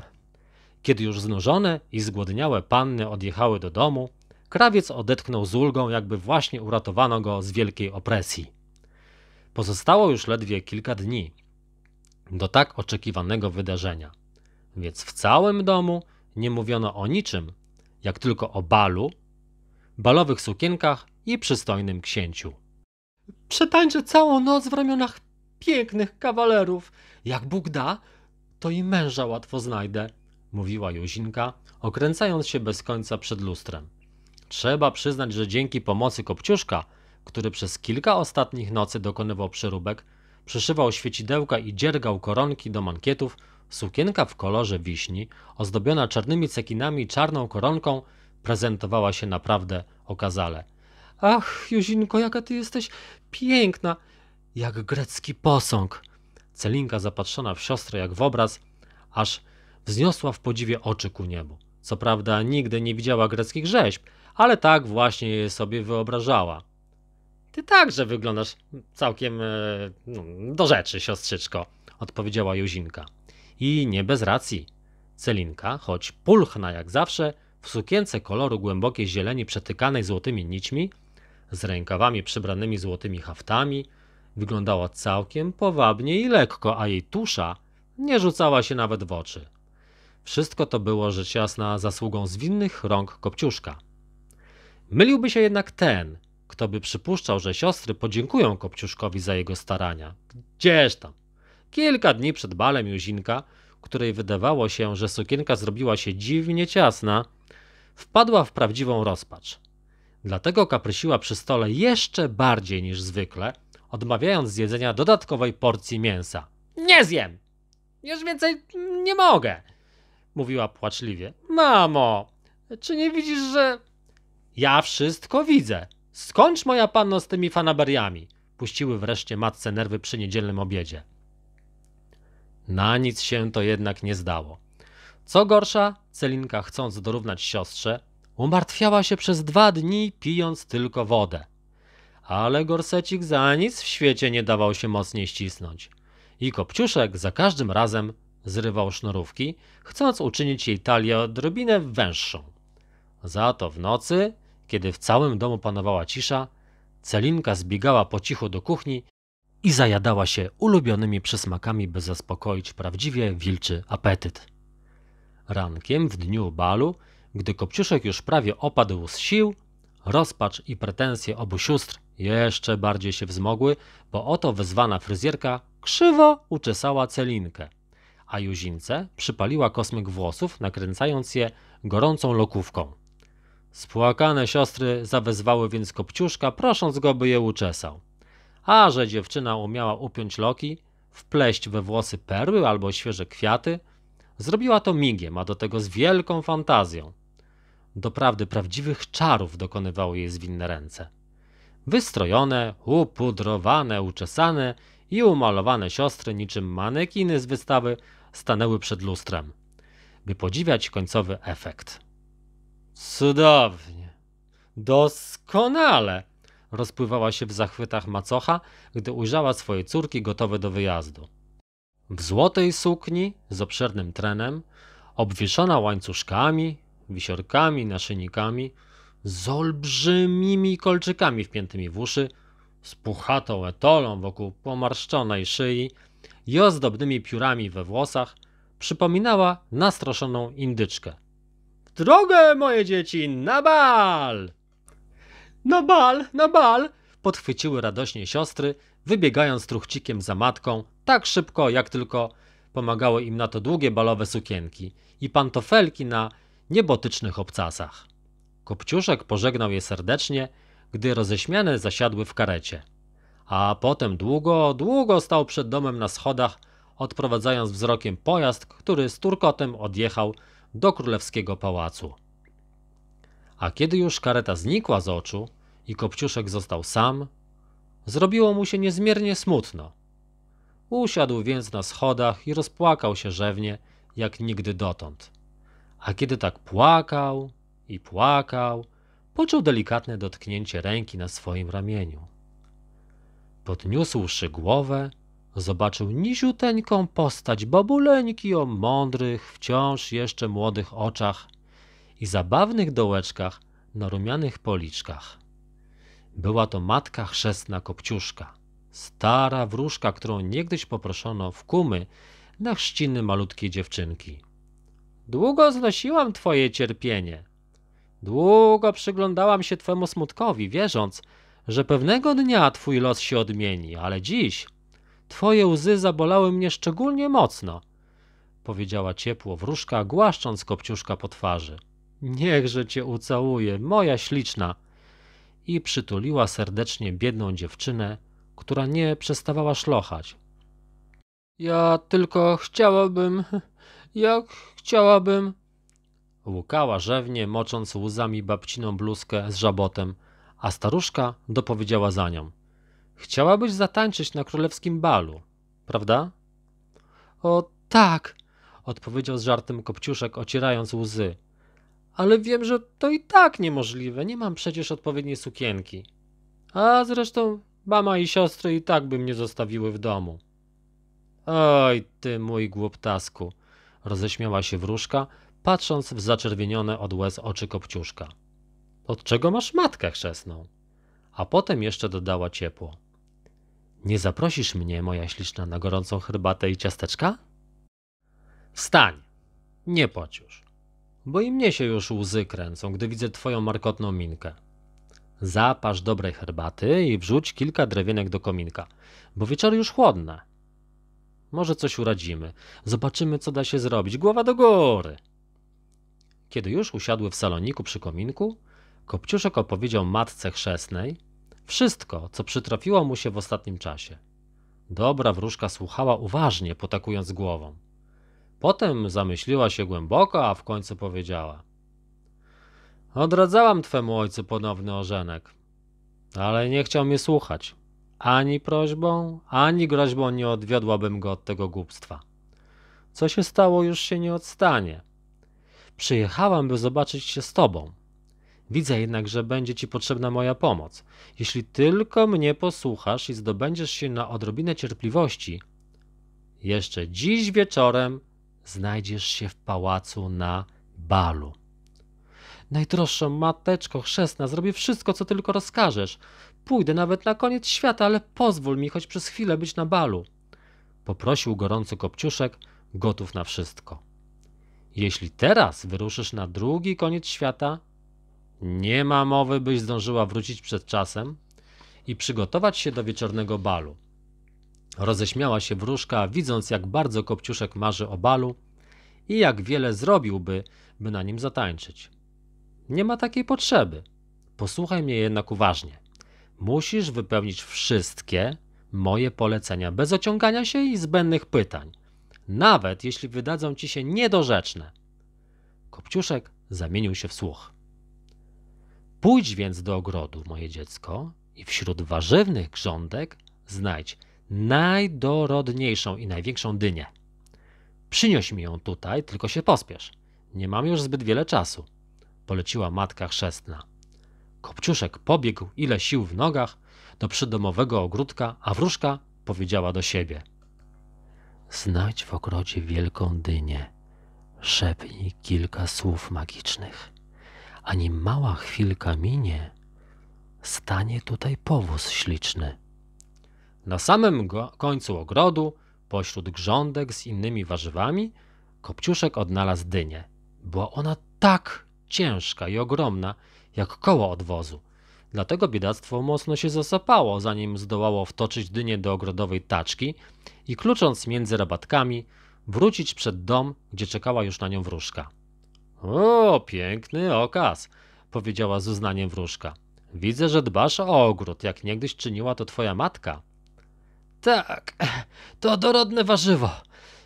Kiedy już znużone i zgłodniałe panny odjechały do domu, krawiec odetchnął z ulgą, jakby właśnie uratowano go z wielkiej opresji. Pozostało już ledwie kilka dni do tak oczekiwanego wydarzenia, więc w całym domu nie mówiono o niczym, jak tylko o balu, balowych sukienkach i przystojnym księciu. Przetańczę całą noc w ramionach pięknych kawalerów. Jak Bóg da, to i męża łatwo znajdę, mówiła Józinka, okręcając się bez końca przed lustrem. Trzeba przyznać, że dzięki pomocy Kopciuszka, który przez kilka ostatnich nocy dokonywał przeróbek, przyszywał świecidełka i dziergał koronki do mankietów, sukienka w kolorze wiśni, ozdobiona czarnymi cekinami i czarną koronką, prezentowała się naprawdę okazale – Ach, Józinko, jaka ty jesteś piękna! Jak grecki posąg! Celinka zapatrzona w siostrę jak w obraz, aż wzniosła w podziwie oczy ku niebu. Co prawda nigdy nie widziała greckich rzeźb, ale tak właśnie je sobie wyobrażała. Ty także wyglądasz całkiem e, no, do rzeczy, siostrzyczko, odpowiedziała Józinka. I nie bez racji. Celinka, choć pulchna jak zawsze, w sukience koloru głębokiej zieleni przetykanej złotymi nićmi, z rękawami przybranymi złotymi haftami, wyglądała całkiem powabnie i lekko, a jej tusza nie rzucała się nawet w oczy. Wszystko to było rzecz jasna zasługą zwinnych rąk Kopciuszka. Myliłby się jednak ten, kto by przypuszczał, że siostry podziękują Kopciuszkowi za jego starania. Gdzież tam? Kilka dni przed balem Juzinka, której wydawało się, że sukienka zrobiła się dziwnie ciasna, wpadła w prawdziwą rozpacz. Dlatego kaprysiła przy stole jeszcze bardziej niż zwykle, odmawiając zjedzenia dodatkowej porcji mięsa. Nie zjem! Już więcej nie mogę! Mówiła płaczliwie. Mamo, czy nie widzisz, że... Ja wszystko widzę. Skończ moja panno z tymi fanaberiami. Puściły wreszcie matce nerwy przy niedzielnym obiedzie. Na nic się to jednak nie zdało. Co gorsza, Celinka chcąc dorównać siostrze, Umartwiała się przez dwa dni, pijąc tylko wodę. Ale gorsecik za nic w świecie nie dawał się mocniej ścisnąć. I Kopciuszek za każdym razem zrywał sznurówki, chcąc uczynić jej talię odrobinę węższą. Za to w nocy, kiedy w całym domu panowała cisza, Celinka zbiegała po cichu do kuchni i zajadała się ulubionymi przysmakami, by zaspokoić prawdziwie wilczy apetyt. Rankiem w dniu balu gdy Kopciuszek już prawie opadł z sił, rozpacz i pretensje obu sióstr jeszcze bardziej się wzmogły, bo oto wezwana fryzjerka krzywo uczesała celinkę, a Juzince przypaliła kosmyk włosów, nakręcając je gorącą lokówką. Spłakane siostry zawezwały więc Kopciuszka, prosząc go, by je uczesał. A że dziewczyna umiała upiąć loki, wpleść we włosy perły albo świeże kwiaty, zrobiła to migiem, a do tego z wielką fantazją – Doprawdy prawdziwych czarów dokonywało jej zwinne ręce. Wystrojone, upudrowane, uczesane i umalowane siostry niczym manekiny z wystawy stanęły przed lustrem, by podziwiać końcowy efekt. Cudownie! Doskonale! Rozpływała się w zachwytach macocha, gdy ujrzała swoje córki gotowe do wyjazdu. W złotej sukni z obszernym trenem, obwieszona łańcuszkami, wisiorkami, naszynikami, z olbrzymimi kolczykami wpiętymi w uszy, z puchatą etolą wokół pomarszczonej szyi i ozdobnymi piórami we włosach, przypominała nastroszoną indyczkę. W drogę, moje dzieci, na bal! Na bal, na bal! Podchwyciły radośnie siostry, wybiegając truchcikiem za matką tak szybko, jak tylko pomagały im na to długie balowe sukienki i pantofelki na niebotycznych obcasach. Kopciuszek pożegnał je serdecznie, gdy roześmiane zasiadły w karecie. A potem długo, długo stał przed domem na schodach, odprowadzając wzrokiem pojazd, który z turkotem odjechał do królewskiego pałacu. A kiedy już kareta znikła z oczu i Kopciuszek został sam, zrobiło mu się niezmiernie smutno. Usiadł więc na schodach i rozpłakał się rzewnie, jak nigdy dotąd. A kiedy tak płakał i płakał, poczuł delikatne dotknięcie ręki na swoim ramieniu. Podniósłszy głowę, zobaczył niziuteńką postać babuleńki o mądrych, wciąż jeszcze młodych oczach i zabawnych dołeczkach na rumianych policzkach. Była to matka chrzestna Kopciuszka, stara wróżka, którą niegdyś poproszono w kumy na chrzciny malutkiej dziewczynki. Długo znosiłam twoje cierpienie. Długo przyglądałam się twemu smutkowi, wierząc, że pewnego dnia twój los się odmieni, ale dziś twoje łzy zabolały mnie szczególnie mocno, powiedziała ciepło wróżka, głaszcząc kopciuszka po twarzy. Niechże cię ucałuję, moja śliczna! I przytuliła serdecznie biedną dziewczynę, która nie przestawała szlochać. Ja tylko chciałabym, jak chciałabym. Łukała rzewnie, mocząc łzami babciną bluzkę z żabotem, a staruszka dopowiedziała za nią. Chciałabyś zatańczyć na królewskim balu, prawda? O tak, odpowiedział z żartem Kopciuszek, ocierając łzy. Ale wiem, że to i tak niemożliwe, nie mam przecież odpowiedniej sukienki. A zresztą mama i siostry i tak by mnie zostawiły w domu. Oj, ty mój głuptasku, roześmiała się wróżka, patrząc w zaczerwienione od łez oczy kopciuszka. Od czego masz matkę chrzestną? A potem jeszcze dodała ciepło. Nie zaprosisz mnie, moja śliczna, na gorącą herbatę i ciasteczka? Wstań! Nie płacz już. Bo i mnie się już łzy kręcą, gdy widzę twoją markotną minkę. Zapasz dobrej herbaty i wrzuć kilka drewienek do kominka, bo wieczory już chłodne może coś uradzimy. Zobaczymy, co da się zrobić. Głowa do góry! Kiedy już usiadły w saloniku przy kominku, Kopciuszek opowiedział matce chrzestnej wszystko, co przytrafiło mu się w ostatnim czasie. Dobra wróżka słuchała uważnie, potakując głową. Potem zamyśliła się głęboko, a w końcu powiedziała: Odradzałam twemu ojcu ponowny ożenek, ale nie chciał mnie słuchać. Ani prośbą, ani groźbą nie odwiodłabym go od tego głupstwa. Co się stało, już się nie odstanie. Przyjechałam, by zobaczyć się z tobą. Widzę jednak, że będzie ci potrzebna moja pomoc. Jeśli tylko mnie posłuchasz i zdobędziesz się na odrobinę cierpliwości, jeszcze dziś wieczorem znajdziesz się w pałacu na balu. Najdroższą mateczko chrzestna, zrobię wszystko, co tylko rozkażesz. Pójdę nawet na koniec świata, ale pozwól mi choć przez chwilę być na balu. Poprosił gorąco Kopciuszek, gotów na wszystko. Jeśli teraz wyruszysz na drugi koniec świata, nie ma mowy, byś zdążyła wrócić przed czasem i przygotować się do wieczornego balu. Roześmiała się wróżka, widząc, jak bardzo Kopciuszek marzy o balu i jak wiele zrobiłby, by na nim zatańczyć. Nie ma takiej potrzeby. Posłuchaj mnie jednak uważnie. Musisz wypełnić wszystkie moje polecenia bez ociągania się i zbędnych pytań, nawet jeśli wydadzą ci się niedorzeczne. Kopciuszek zamienił się w słuch. Pójdź więc do ogrodu, moje dziecko, i wśród warzywnych grządek znajdź najdorodniejszą i największą dynię. Przynieś mi ją tutaj, tylko się pospiesz. Nie mam już zbyt wiele czasu, poleciła matka chrzestna. Kopciuszek pobiegł ile sił w nogach do przydomowego ogródka, a wróżka powiedziała do siebie. Znajdź w ogrodzie wielką dynię, szepnij kilka słów magicznych. A nim mała chwilka minie, stanie tutaj powóz śliczny. Na samym końcu ogrodu, pośród grządek z innymi warzywami, Kopciuszek odnalazł dynię. Była ona tak ciężka i ogromna, jak koło odwozu. Dlatego biedactwo mocno się zasapało, zanim zdołało wtoczyć dynię do ogrodowej taczki i klucząc między rabatkami, wrócić przed dom, gdzie czekała już na nią wróżka. O, piękny okaz, powiedziała z uznaniem wróżka. Widzę, że dbasz o ogród, jak niegdyś czyniła to twoja matka. Tak, [CLEARS THROAT] to dorodne warzywo,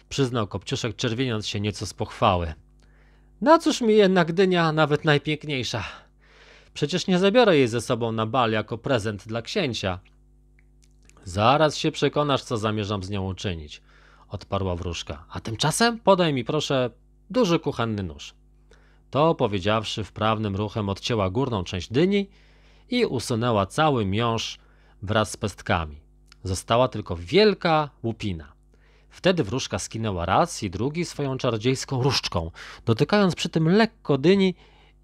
przyznał Kopciuszek, czerwieniąc się nieco z pochwały. Na no cóż mi jednak dynia, nawet najpiękniejsza? Przecież nie zabiorę jej ze sobą na bal jako prezent dla księcia. Zaraz się przekonasz, co zamierzam z nią uczynić, odparła wróżka. A tymczasem podaj mi proszę duży kuchenny nóż. To powiedziawszy, wprawnym ruchem odcięła górną część dyni i usunęła cały miąższ wraz z pestkami. Została tylko wielka łupina. Wtedy wróżka skinęła raz i drugi swoją czardziejską różdżką, dotykając przy tym lekko dyni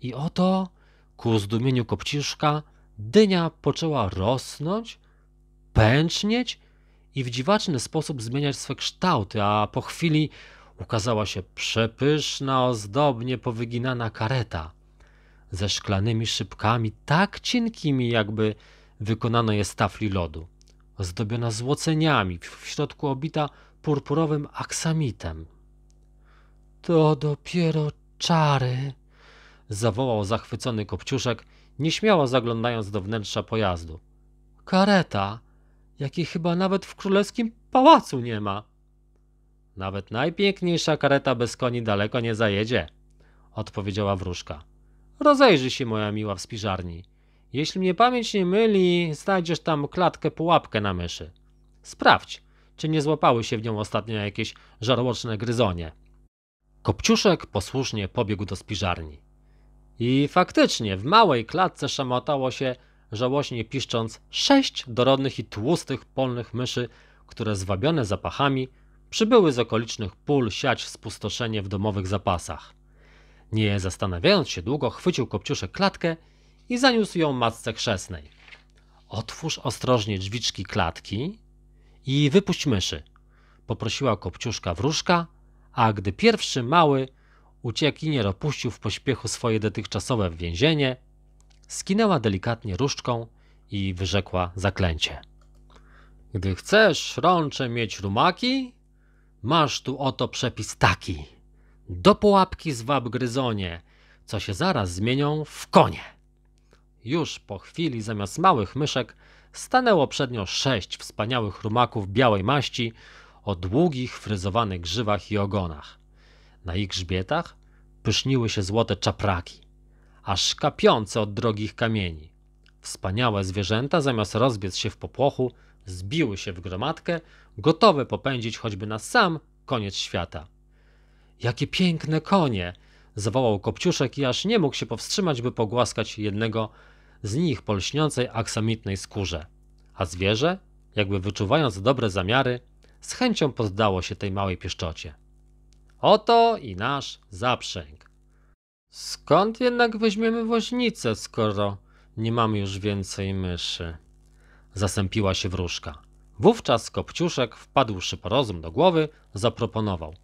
i oto Ku zdumieniu kopciszka dynia poczęła rosnąć, pęcznieć i w dziwaczny sposób zmieniać swe kształty, a po chwili ukazała się przepyszna, ozdobnie powyginana kareta ze szklanymi szybkami, tak cienkimi, jakby wykonano je z tafli lodu, zdobiona złoceniami, w środku obita purpurowym aksamitem. To dopiero czary, zawołał zachwycony Kopciuszek, nieśmiało zaglądając do wnętrza pojazdu. Kareta, jakiej chyba nawet w królewskim pałacu nie ma. Nawet najpiękniejsza kareta bez koni daleko nie zajedzie, odpowiedziała wróżka. Rozejrzyj się, moja miła, w spiżarni. Jeśli mnie pamięć nie myli, znajdziesz tam klatkę pułapkę na myszy. Sprawdź, czy nie złapały się w nią ostatnio jakieś żarłoczne gryzonie. Kopciuszek posłusznie pobiegł do spiżarni. I faktycznie w małej klatce szamotało się, żałośnie piszcząc, sześć dorodnych i tłustych polnych myszy, które zwabione zapachami przybyły z okolicznych pól siać spustoszenie w domowych zapasach. Nie zastanawiając się długo, chwycił kopciuszek klatkę i zaniósł ją matce chrzestnej. Otwórz ostrożnie drzwiczki klatki i wypuść myszy, poprosiła kopciuszka wróżka, a gdy pierwszy mały Uciekinier opuścił w pośpiechu swoje dotychczasowe więzienie, skinęła delikatnie różdżką i wyrzekła zaklęcie. Gdy chcesz rącze mieć rumaki, masz tu oto przepis taki. Do pułapki zwab gryzonie, co się zaraz zmienią w konie. Już po chwili zamiast małych myszek stanęło przed nią sześć wspaniałych rumaków białej maści o długich, fryzowanych grzywach i ogonach. Na ich grzbietach pyszniły się złote czapraki, aż kapiące od drogich kamieni. Wspaniałe zwierzęta, zamiast rozbiec się w popłochu, zbiły się w gromadkę, gotowe popędzić choćby na sam koniec świata. Jakie piękne konie! zawołał Kopciuszek i aż nie mógł się powstrzymać, by pogłaskać jednego z nich po lśniącej aksamitnej skórze. A zwierzę, jakby wyczuwając dobre zamiary, z chęcią poddało się tej małej pieszczocie. Oto i nasz zaprzęg. Skąd jednak weźmiemy woźnicę, skoro nie mamy już więcej myszy? Zasępiła się wróżka. Wówczas Kopciuszek, wpadłszy po rozum do głowy, zaproponował.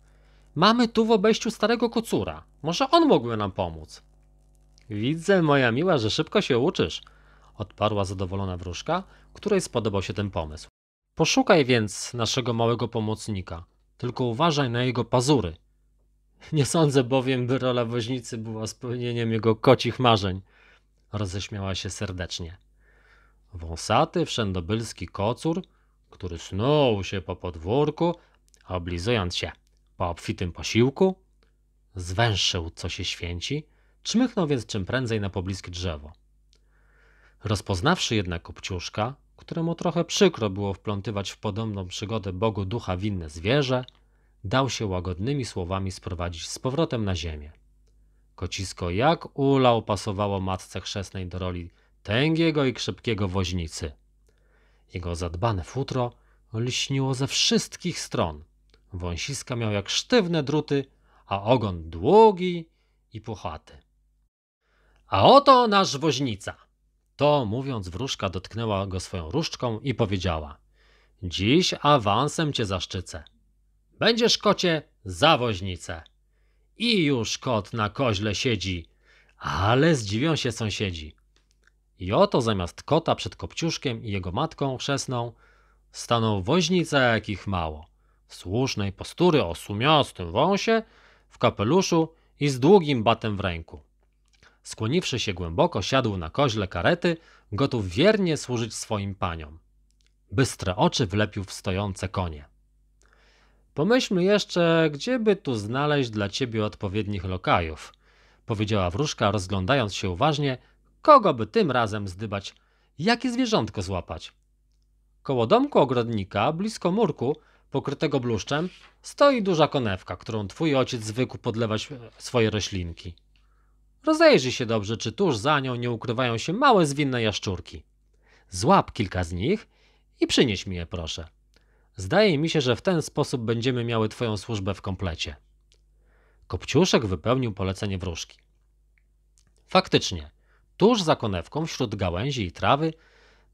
Mamy tu w obejściu starego kocura. Może on mógłby nam pomóc. Widzę, moja miła, że szybko się uczysz, odparła zadowolona wróżka, której spodobał się ten pomysł. Poszukaj więc naszego małego pomocnika tylko uważaj na jego pazury. Nie sądzę bowiem, by rola woźnicy była spełnieniem jego kocich marzeń. Roześmiała się serdecznie. Wąsaty, wszędobylski kocur, który snuł się po podwórku, oblizując się po obfitym posiłku, zwęszył, co się święci, czmychnął więc czym prędzej na pobliskie drzewo. Rozpoznawszy jednak obciuszka, któremu trochę przykro było wplątywać w podobną przygodę Bogu ducha winne zwierzę, dał się łagodnymi słowami sprowadzić z powrotem na ziemię. Kocisko jak ulał pasowało matce chrzestnej do roli tęgiego i krzepkiego woźnicy. Jego zadbane futro lśniło ze wszystkich stron. Wąsiska miał jak sztywne druty, a ogon długi i puchaty. A oto nasz woźnica – to mówiąc, wróżka dotknęła go swoją różdżką i powiedziała: Dziś awansem cię zaszczycę. Będziesz kocie zawoźnicę. I już kot na koźle siedzi, ale zdziwią się sąsiedzi. I oto zamiast kota przed Kopciuszkiem i jego matką chrzestną stanął woźnica jakich mało. Słusznej postury o sumiastym wąsie, w kapeluszu i z długim batem w ręku skłoniwszy się głęboko, siadł na koźle karety, gotów wiernie służyć swoim paniom. Bystre oczy wlepił w stojące konie. Pomyślmy jeszcze, gdzieby tu znaleźć dla ciebie odpowiednich lokajów, powiedziała wróżka, rozglądając się uważnie, kogo by tym razem zdybać, jakie zwierzątko złapać. Koło domku ogrodnika, blisko murku, pokrytego bluszczem, stoi duża konewka, którą twój ojciec zwykł podlewać e, swoje roślinki. Rozejrzyj się dobrze, czy tuż za nią nie ukrywają się małe zwinne jaszczurki. Złap kilka z nich i przynieś mi je, proszę. Zdaje mi się, że w ten sposób będziemy miały twoją służbę w komplecie. Kopciuszek wypełnił polecenie wróżki. Faktycznie, tuż za konewką, wśród gałęzi i trawy,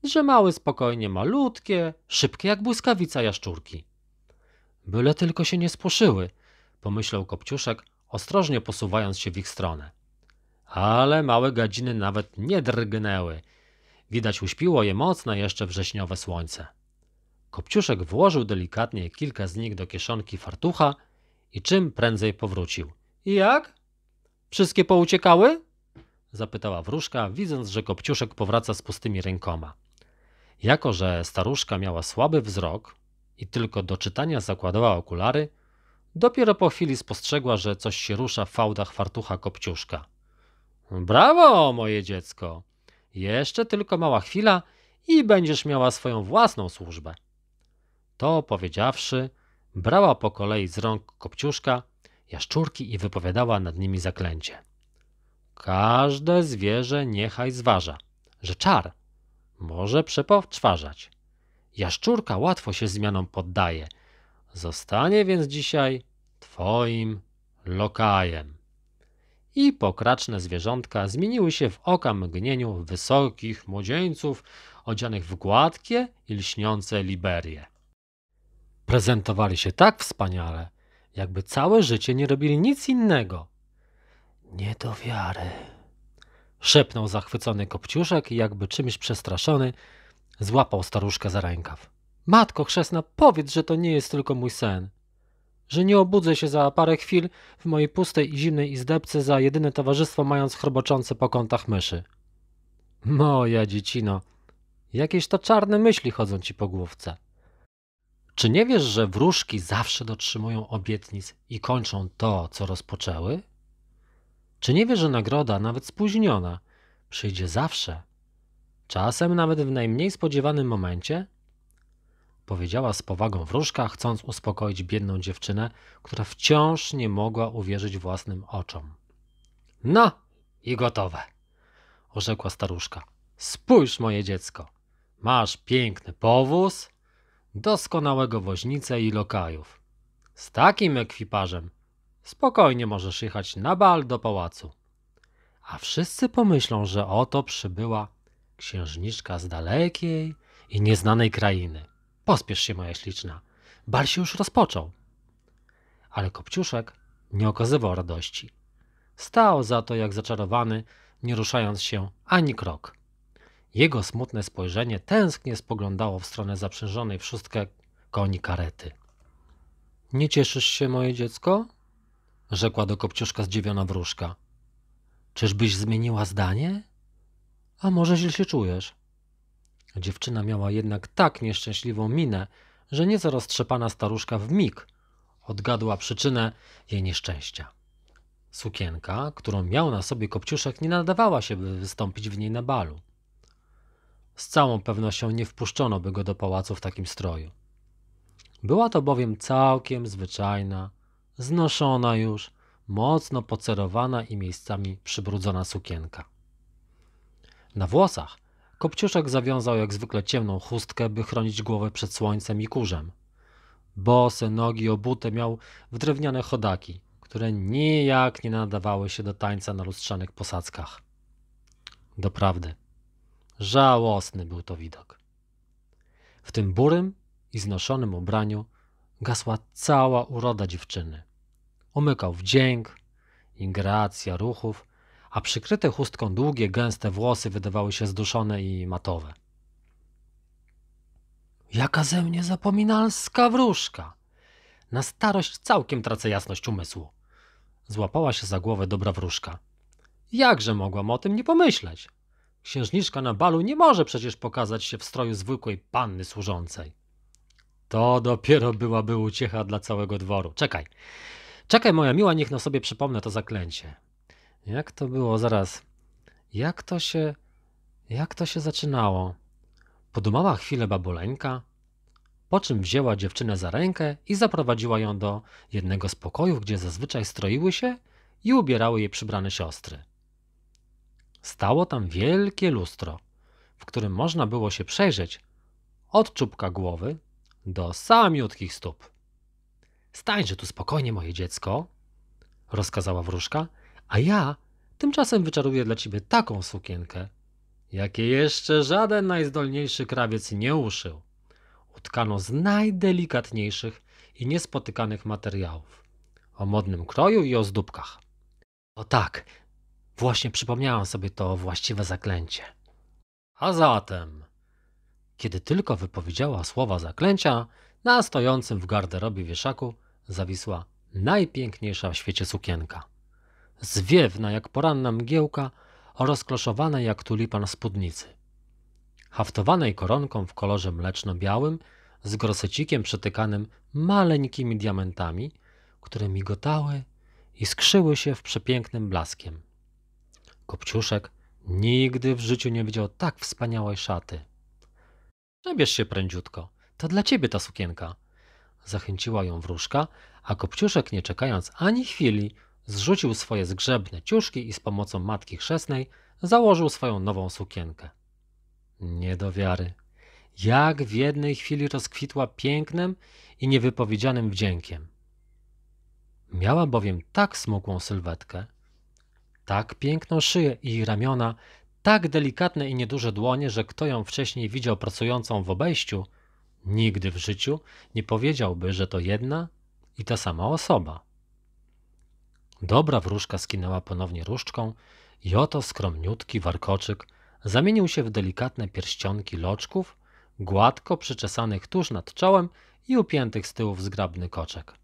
drzemały spokojnie malutkie, szybkie jak błyskawica jaszczurki. Byle tylko się nie spłoszyły, pomyślał Kopciuszek, ostrożnie posuwając się w ich stronę ale małe gadziny nawet nie drgnęły. Widać uśpiło je mocne jeszcze wrześniowe słońce. Kopciuszek włożył delikatnie kilka z nich do kieszonki fartucha i czym prędzej powrócił. I jak? Wszystkie pouciekały? zapytała wróżka, widząc, że Kopciuszek powraca z pustymi rękoma. Jako, że staruszka miała słaby wzrok i tylko do czytania zakładała okulary, dopiero po chwili spostrzegła, że coś się rusza w fałdach fartucha Kopciuszka. Brawo, moje dziecko! Jeszcze tylko mała chwila i będziesz miała swoją własną służbę. To powiedziawszy, brała po kolei z rąk kopciuszka jaszczurki i wypowiadała nad nimi zaklęcie. Każde zwierzę niechaj zważa, że czar może przepoczwarzać. Jaszczurka łatwo się zmianom poddaje. Zostanie więc dzisiaj twoim lokajem i pokraczne zwierzątka zmieniły się w oka mgnieniu wysokich młodzieńców odzianych w gładkie i lśniące liberie. Prezentowali się tak wspaniale, jakby całe życie nie robili nic innego. Nie do wiary. Szepnął zachwycony kopciuszek i jakby czymś przestraszony złapał staruszkę za rękaw. Matko chrzestna, powiedz, że to nie jest tylko mój sen że nie obudzę się za parę chwil w mojej pustej i zimnej izdebce za jedyne towarzystwo mając chroboczące po kątach myszy. Moja dziecino, jakieś to czarne myśli chodzą ci po główce. Czy nie wiesz, że wróżki zawsze dotrzymują obietnic i kończą to, co rozpoczęły? Czy nie wiesz, że nagroda, nawet spóźniona, przyjdzie zawsze, czasem nawet w najmniej spodziewanym momencie – powiedziała z powagą wróżka, chcąc uspokoić biedną dziewczynę, która wciąż nie mogła uwierzyć własnym oczom. No i gotowe, orzekła staruszka. Spójrz, moje dziecko, masz piękny powóz, doskonałego woźnicę i lokajów. Z takim ekwipażem spokojnie możesz jechać na bal do pałacu. A wszyscy pomyślą, że oto przybyła księżniczka z dalekiej i nieznanej krainy. Pospiesz się, moja śliczna. Bal się już rozpoczął. Ale Kopciuszek nie okazywał radości. Stał za to jak zaczarowany, nie ruszając się ani krok. Jego smutne spojrzenie tęsknie spoglądało w stronę zaprzężonej w szóstkę koni karety. Nie cieszysz się, moje dziecko? rzekła do Kopciuszka zdziwiona wróżka. Czyżbyś zmieniła zdanie? A może źle się czujesz? Dziewczyna miała jednak tak nieszczęśliwą minę, że nieco roztrzepana staruszka w mig odgadła przyczynę jej nieszczęścia. Sukienka, którą miał na sobie Kopciuszek, nie nadawała się, by wystąpić w niej na balu. Z całą pewnością nie wpuszczono by go do pałacu w takim stroju. Była to bowiem całkiem zwyczajna, znoszona już, mocno pocerowana i miejscami przybrudzona sukienka. Na włosach Kopciuszek zawiązał jak zwykle ciemną chustkę, by chronić głowę przed słońcem i kurzem. Bose nogi obute miał w drewniane chodaki, które nijak nie nadawały się do tańca na lustrzanych posadzkach. Doprawdy, żałosny był to widok. W tym burym i znoszonym ubraniu gasła cała uroda dziewczyny. Omykał wdzięk i ruchów, a przykryte chustką długie, gęste włosy wydawały się zduszone i matowe. Jaka ze mnie zapominalska wróżka! Na starość całkiem tracę jasność umysłu. Złapała się za głowę dobra wróżka. Jakże mogłam o tym nie pomyśleć? Księżniczka na balu nie może przecież pokazać się w stroju zwykłej panny służącej. To dopiero byłaby uciecha dla całego dworu. Czekaj. Czekaj, moja miła, niech na sobie przypomnę to zaklęcie. Jak to było? Zaraz. Jak to się. Jak to się zaczynało? Podumała chwilę baboleńka, po czym wzięła dziewczynę za rękę i zaprowadziła ją do jednego z pokojów, gdzie zazwyczaj stroiły się i ubierały jej przybrane siostry. Stało tam wielkie lustro, w którym można było się przejrzeć od czubka głowy do samiutkich stóp. Stańże tu spokojnie, moje dziecko, rozkazała wróżka a ja tymczasem wyczaruję dla ciebie taką sukienkę, jakiej jeszcze żaden najzdolniejszy krawiec nie uszył. Utkano z najdelikatniejszych i niespotykanych materiałów, o modnym kroju i o zdóbkach. O tak, właśnie przypomniałam sobie to właściwe zaklęcie. A zatem, kiedy tylko wypowiedziała słowa zaklęcia, na stojącym w garderobie wieszaku zawisła najpiękniejsza w świecie sukienka zwiewna jak poranna mgiełka, rozkloszowanej jak tulipan spódnicy. Haftowanej koronką w kolorze mleczno-białym, z grosecikiem przetykanym maleńkimi diamentami, które migotały i skrzyły się w przepięknym blaskiem. Kopciuszek nigdy w życiu nie widział tak wspaniałej szaty. Przebierz się prędziutko, to dla ciebie ta sukienka. Zachęciła ją wróżka, a Kopciuszek, nie czekając ani chwili, Zrzucił swoje zgrzebne ciuszki i z pomocą matki chrzestnej założył swoją nową sukienkę. Nie do wiary. Jak w jednej chwili rozkwitła pięknem i niewypowiedzianym wdziękiem. Miała bowiem tak smukłą sylwetkę, tak piękną szyję i ramiona, tak delikatne i nieduże dłonie, że kto ją wcześniej widział pracującą w obejściu, nigdy w życiu nie powiedziałby, że to jedna i ta sama osoba. Dobra wróżka skinęła ponownie różdżką i oto skromniutki warkoczyk zamienił się w delikatne pierścionki loczków, gładko przyczesanych tuż nad czołem i upiętych z tyłu w zgrabny koczek.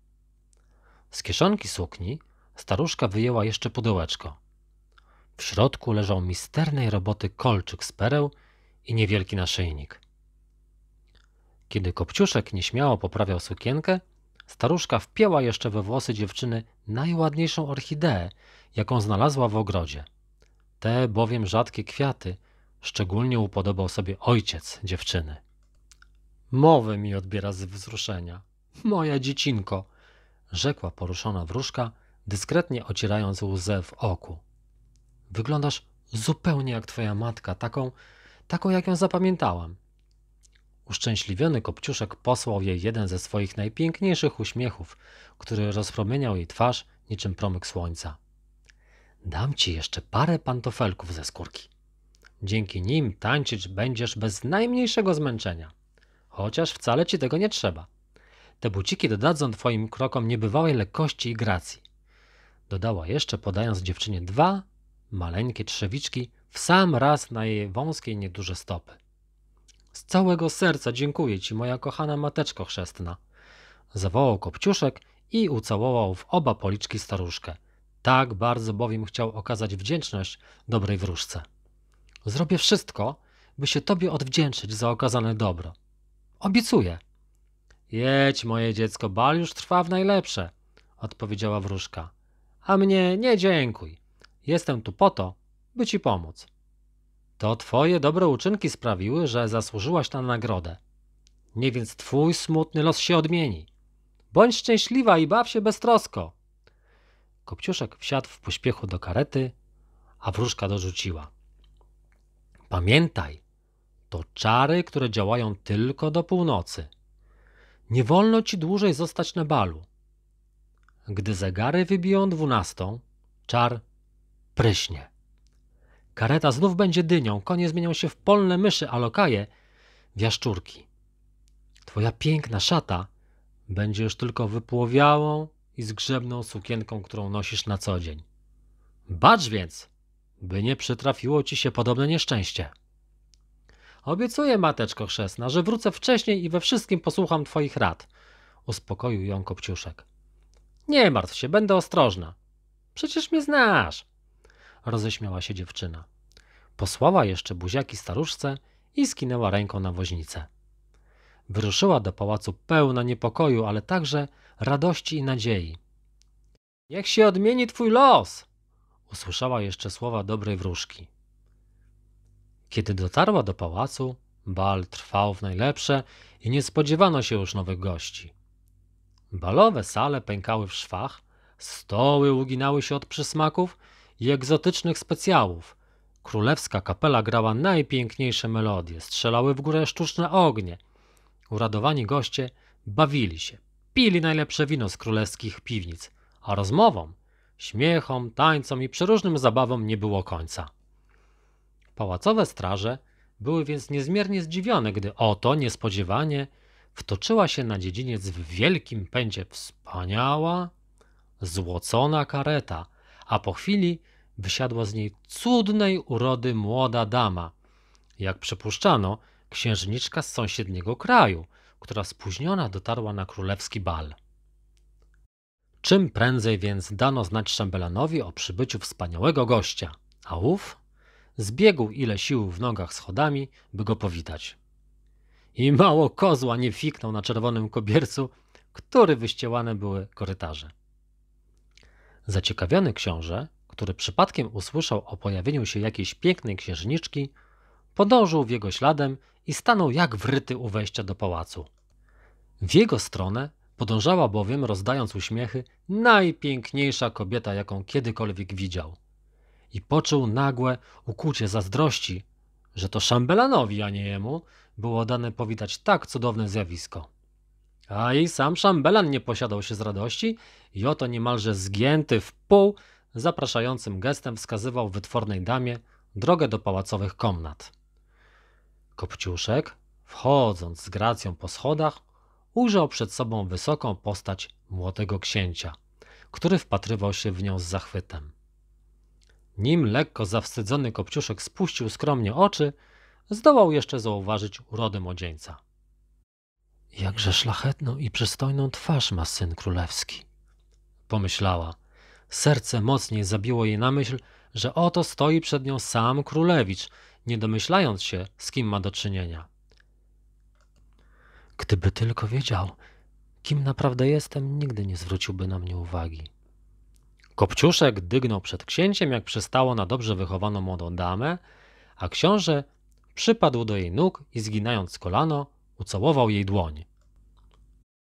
Z kieszonki sukni staruszka wyjęła jeszcze pudełeczko. W środku leżał misternej roboty kolczyk z pereł i niewielki naszyjnik. Kiedy Kopciuszek nieśmiało poprawiał sukienkę, Staruszka wpięła jeszcze we włosy dziewczyny najładniejszą orchideę, jaką znalazła w ogrodzie. Te bowiem rzadkie kwiaty szczególnie upodobał sobie ojciec dziewczyny. Mowy mi odbiera z wzruszenia. Moja dziecinko, rzekła poruszona wróżka, dyskretnie ocierając łzę w oku. Wyglądasz zupełnie jak twoja matka, taką, taką jak ją zapamiętałam. Uszczęśliwiony Kopciuszek posłał jej jeden ze swoich najpiękniejszych uśmiechów, który rozpromieniał jej twarz niczym promyk słońca. Dam ci jeszcze parę pantofelków ze skórki. Dzięki nim tańczyć będziesz bez najmniejszego zmęczenia. Chociaż wcale ci tego nie trzeba. Te buciki dodadzą twoim krokom niebywałej lekkości i gracji. Dodała jeszcze, podając dziewczynie dwa maleńkie trzewiczki w sam raz na jej wąskie, nieduże stopy. Z całego serca dziękuję ci, moja kochana mateczko chrzestna. Zawołał Kopciuszek i ucałował w oba policzki staruszkę. Tak bardzo bowiem chciał okazać wdzięczność dobrej wróżce. Zrobię wszystko, by się tobie odwdzięczyć za okazane dobro. Obiecuję. Jedź, moje dziecko, bal już trwa w najlepsze, odpowiedziała wróżka. A mnie nie dziękuj. Jestem tu po to, by ci pomóc. To twoje dobre uczynki sprawiły, że zasłużyłaś na nagrodę. Nie więc twój smutny los się odmieni. Bądź szczęśliwa i baw się beztrosko. Kopciuszek wsiadł w pośpiechu do karety, a wróżka dorzuciła. Pamiętaj, to czary, które działają tylko do północy. Nie wolno ci dłużej zostać na balu. Gdy zegary wybiją dwunastą, czar pryśnie. Kareta znów będzie dynią, konie zmienią się w polne myszy, a lokaje w jaszczurki. Twoja piękna szata będzie już tylko wypłowiałą i zgrzebną sukienką, którą nosisz na co dzień. Bacz więc, by nie przytrafiło ci się podobne nieszczęście. Obiecuję, mateczko chrzestna, że wrócę wcześniej i we wszystkim posłucham twoich rad. Uspokoił ją Kopciuszek. Nie martw się, będę ostrożna. Przecież mnie znasz roześmiała się dziewczyna. Posłała jeszcze buziaki staruszce i skinęła ręką na woźnicę. Wyruszyła do pałacu pełna niepokoju, ale także radości i nadziei. Niech się odmieni twój los! usłyszała jeszcze słowa dobrej wróżki. Kiedy dotarła do pałacu, bal trwał w najlepsze i nie spodziewano się już nowych gości. Balowe sale pękały w szwach, stoły uginały się od przysmaków i egzotycznych specjałów. Królewska kapela grała najpiękniejsze melodie, strzelały w górę sztuczne ognie. Uradowani goście bawili się, pili najlepsze wino z królewskich piwnic, a rozmowom, śmiechom, tańcom i przeróżnym zabawom nie było końca. Pałacowe straże były więc niezmiernie zdziwione, gdy oto niespodziewanie wtoczyła się na dziedziniec w wielkim pędzie wspaniała, złocona kareta a po chwili wysiadła z niej cudnej urody młoda dama. Jak przypuszczano, księżniczka z sąsiedniego kraju, która spóźniona dotarła na królewski bal. Czym prędzej więc dano znać szambelanowi o przybyciu wspaniałego gościa, a ów zbiegł ile sił w nogach schodami, by go powitać. I mało kozła nie fiknął na czerwonym kobiercu, który wyścielane były korytarze. Zaciekawiony książę, który przypadkiem usłyszał o pojawieniu się jakiejś pięknej księżniczki, podążył w jego śladem i stanął jak wryty u wejścia do pałacu. W jego stronę podążała bowiem, rozdając uśmiechy, najpiękniejsza kobieta, jaką kiedykolwiek widział. I poczuł nagłe ukłucie zazdrości, że to szambelanowi, a nie jemu, było dane powitać tak cudowne zjawisko. A i sam szambelan nie posiadał się z radości i oto niemalże zgięty w pół, zapraszającym gestem wskazywał wytwornej damie drogę do pałacowych komnat. Kopciuszek, wchodząc z gracją po schodach, ujrzał przed sobą wysoką postać młodego księcia, który wpatrywał się w nią z zachwytem. Nim lekko zawstydzony Kopciuszek spuścił skromnie oczy, zdołał jeszcze zauważyć urodę młodzieńca. Jakże szlachetną i przystojną twarz ma syn królewski. Pomyślała. Serce mocniej zabiło jej na myśl, że oto stoi przed nią sam królewicz, nie domyślając się, z kim ma do czynienia. Gdyby tylko wiedział, kim naprawdę jestem, nigdy nie zwróciłby na mnie uwagi. Kopciuszek dygnął przed księciem, jak przystało na dobrze wychowaną młodą damę, a książę przypadł do jej nóg i zginając kolano, Ucałował jej dłoń.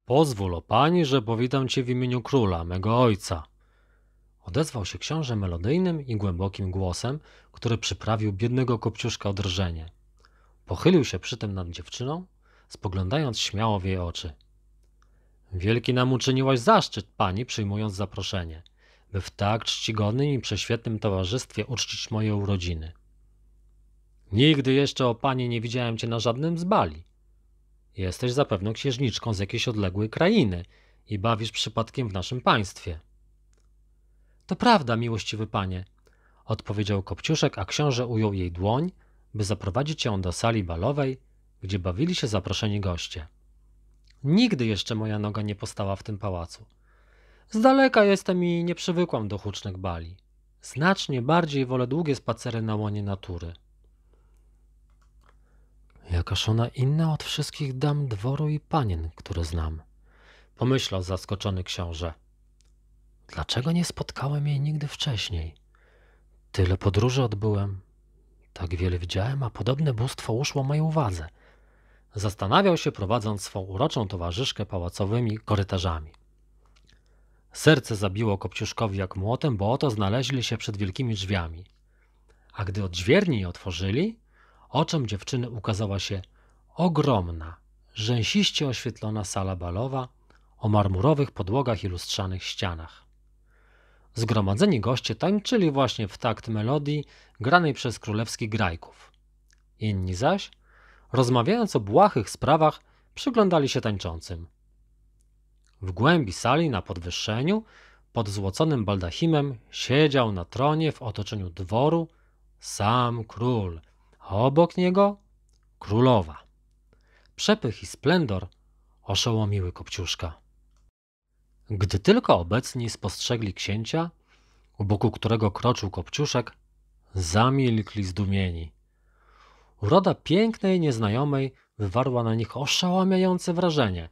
Pozwól, o pani, że powitam cię w imieniu króla, mego ojca. Odezwał się książę melodyjnym i głębokim głosem, który przyprawił biednego kopciuszka o drżenie. Pochylił się przy tym nad dziewczyną, spoglądając śmiało w jej oczy. Wielki nam uczyniłaś zaszczyt, pani, przyjmując zaproszenie, by w tak czcigodnym i prześwietnym towarzystwie uczcić moje urodziny. Nigdy jeszcze o pani nie widziałem cię na żadnym z bali. Jesteś zapewne księżniczką z jakiejś odległej krainy i bawisz przypadkiem w naszym państwie. To prawda, miłościwy panie, odpowiedział Kopciuszek, a książę ujął jej dłoń, by zaprowadzić ją do sali balowej, gdzie bawili się zaproszeni goście. Nigdy jeszcze moja noga nie postała w tym pałacu. Z daleka jestem i nie przywykłam do hucznych bali. Znacznie bardziej wolę długie spacery na łonie natury. Jakaż ona inna od wszystkich dam dworu i panien, które znam. Pomyślał zaskoczony książę. Dlaczego nie spotkałem jej nigdy wcześniej? Tyle podróży odbyłem, tak wiele widziałem, a podobne bóstwo uszło mojej uwadze. Zastanawiał się, prowadząc swą uroczą towarzyszkę pałacowymi korytarzami. Serce zabiło Kopciuszkowi jak młotem, bo oto znaleźli się przed wielkimi drzwiami. A gdy odźwierni je otworzyli, Oczom dziewczyny ukazała się ogromna, rzęsiście oświetlona sala balowa o marmurowych podłogach i lustrzanych ścianach. Zgromadzeni goście tańczyli właśnie w takt melodii granej przez królewskich grajków. Inni zaś, rozmawiając o błahych sprawach, przyglądali się tańczącym. W głębi sali na podwyższeniu, pod złoconym baldachimem, siedział na tronie w otoczeniu dworu sam król, obok niego królowa. Przepych i splendor oszołomiły Kopciuszka. Gdy tylko obecni spostrzegli księcia, u boku którego kroczył Kopciuszek, zamilkli zdumieni. Uroda pięknej nieznajomej wywarła na nich oszałamiające wrażenie.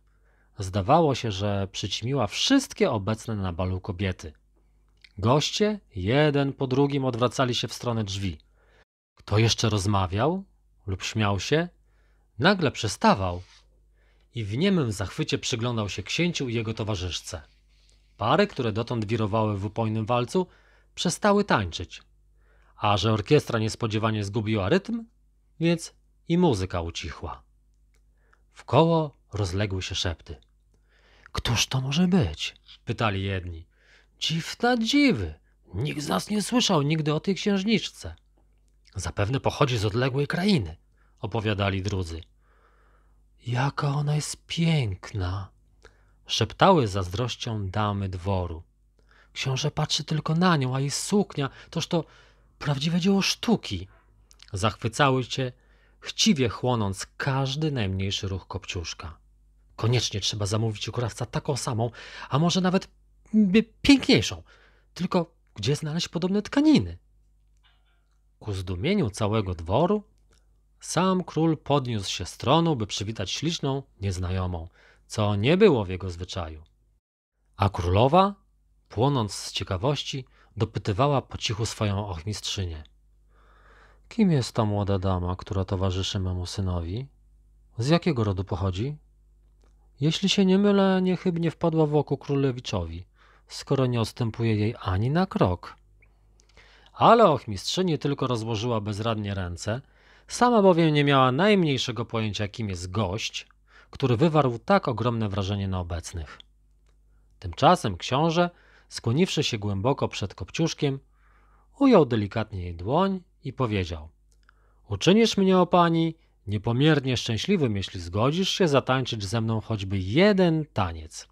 Zdawało się, że przyćmiła wszystkie obecne na balu kobiety. Goście jeden po drugim odwracali się w stronę drzwi. Kto jeszcze rozmawiał lub śmiał się, nagle przestawał i w niemym zachwycie przyglądał się księciu i jego towarzyszce. Pary, które dotąd wirowały w upojnym walcu, przestały tańczyć. A że orkiestra niespodziewanie zgubiła rytm, więc i muzyka ucichła. Wkoło rozległy się szepty. Któż to może być? pytali jedni. Dziwne, dziwy. Nikt z nas nie słyszał nigdy o tej księżniczce. Zapewne pochodzi z odległej krainy, opowiadali drudzy. Jaka ona jest piękna! szeptały zazdrością damy dworu. Książę patrzy tylko na nią, a jej suknia toż to prawdziwe dzieło sztuki. Zachwycały cię, chciwie chłonąc każdy najmniejszy ruch kopciuszka. Koniecznie trzeba zamówić u krawca taką samą, a może nawet piękniejszą. Tylko gdzie znaleźć podobne tkaniny? Ku zdumieniu całego dworu, sam król podniósł się z tronu, by przywitać śliczną nieznajomą, co nie było w jego zwyczaju. A królowa, płonąc z ciekawości, dopytywała po cichu swoją ochmistrzynię. Kim jest ta młoda dama, która towarzyszy memu synowi? Z jakiego rodu pochodzi? Jeśli się nie mylę, niechybnie wpadła w oko królewiczowi, skoro nie odstępuje jej ani na krok ale ochmistrzyni tylko rozłożyła bezradnie ręce, sama bowiem nie miała najmniejszego pojęcia, kim jest gość, który wywarł tak ogromne wrażenie na obecnych. Tymczasem książę, skłoniwszy się głęboko przed kopciuszkiem, ujął delikatnie jej dłoń i powiedział: Uczynisz mnie, o pani, niepomiernie szczęśliwym, jeśli zgodzisz się zatańczyć ze mną choćby jeden taniec.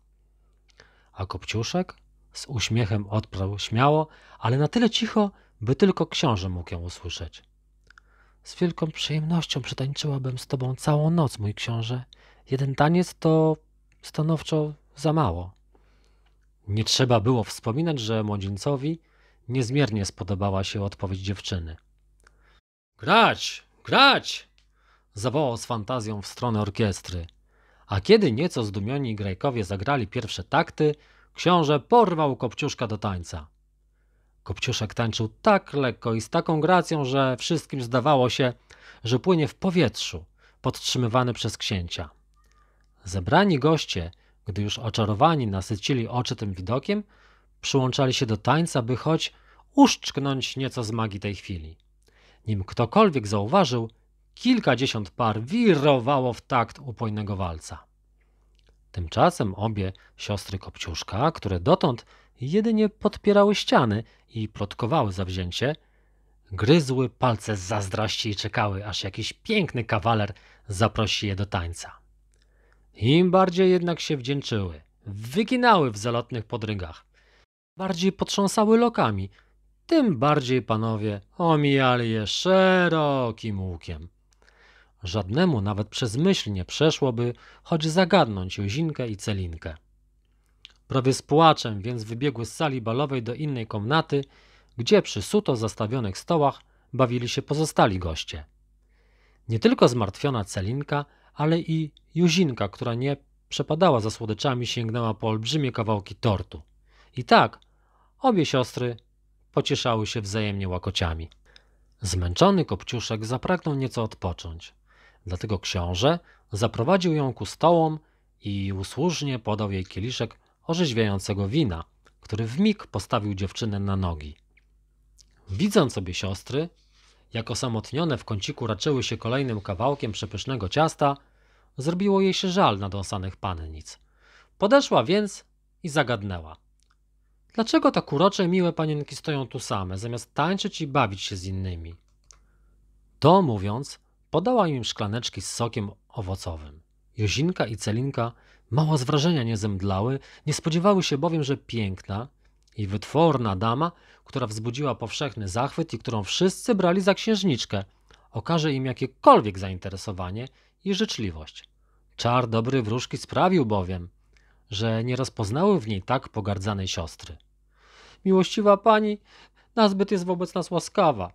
A kopciuszek z uśmiechem odparł śmiało, ale na tyle cicho, by tylko książę mógł ją usłyszeć. Z wielką przyjemnością przetańczyłabym z tobą całą noc, mój książę. Jeden taniec to stanowczo za mało. Nie trzeba było wspominać, że młodzieńcowi niezmiernie spodobała się odpowiedź dziewczyny. Grać! Grać! zawołał z fantazją w stronę orkiestry. A kiedy nieco zdumieni grajkowie zagrali pierwsze takty, książę porwał kopciuszka do tańca. Kopciuszek tańczył tak lekko i z taką gracją, że wszystkim zdawało się, że płynie w powietrzu, podtrzymywany przez księcia. Zebrani goście, gdy już oczarowani nasycili oczy tym widokiem, przyłączali się do tańca, by choć uszczknąć nieco z magii tej chwili. Nim ktokolwiek zauważył, kilkadziesiąt par wirowało w takt upojnego walca. Tymczasem obie siostry Kopciuszka, które dotąd jedynie podpierały ściany i plotkowały zawzięcie, gryzły palce z zazdrości i czekały, aż jakiś piękny kawaler zaprosi je do tańca. Im bardziej jednak się wdzięczyły, wyginały w zalotnych podrygach, bardziej potrząsały lokami, tym bardziej panowie omijali je szerokim łukiem. Żadnemu nawet przez myśl nie przeszłoby, choć zagadnąć Jozinkę i Celinkę prawie z płaczem, więc wybiegły z sali balowej do innej komnaty, gdzie przy suto zastawionych stołach bawili się pozostali goście. Nie tylko zmartwiona Celinka, ale i Juzinka, która nie przepadała za słodyczami, sięgnęła po olbrzymie kawałki tortu. I tak, obie siostry pocieszały się wzajemnie łakociami. Zmęczony Kopciuszek zapragnął nieco odpocząć. Dlatego książę zaprowadził ją ku stołom i usłużnie podał jej kieliszek orzeźwiającego wina, który w mig postawił dziewczynę na nogi. Widząc sobie siostry, jak osamotnione w kąciku raczyły się kolejnym kawałkiem przepysznego ciasta, zrobiło jej się żal nadąsanych pannic. Podeszła więc i zagadnęła. Dlaczego tak urocze miłe panienki stoją tu same, zamiast tańczyć i bawić się z innymi? To mówiąc, podała im szklaneczki z sokiem owocowym. Jozinka i Celinka Mało z wrażenia nie zemdlały, nie spodziewały się bowiem, że piękna i wytworna dama, która wzbudziła powszechny zachwyt i którą wszyscy brali za księżniczkę, okaże im jakiekolwiek zainteresowanie i życzliwość. Czar dobry wróżki sprawił bowiem, że nie rozpoznały w niej tak pogardzanej siostry. Miłościwa pani nazbyt jest wobec nas łaskawa,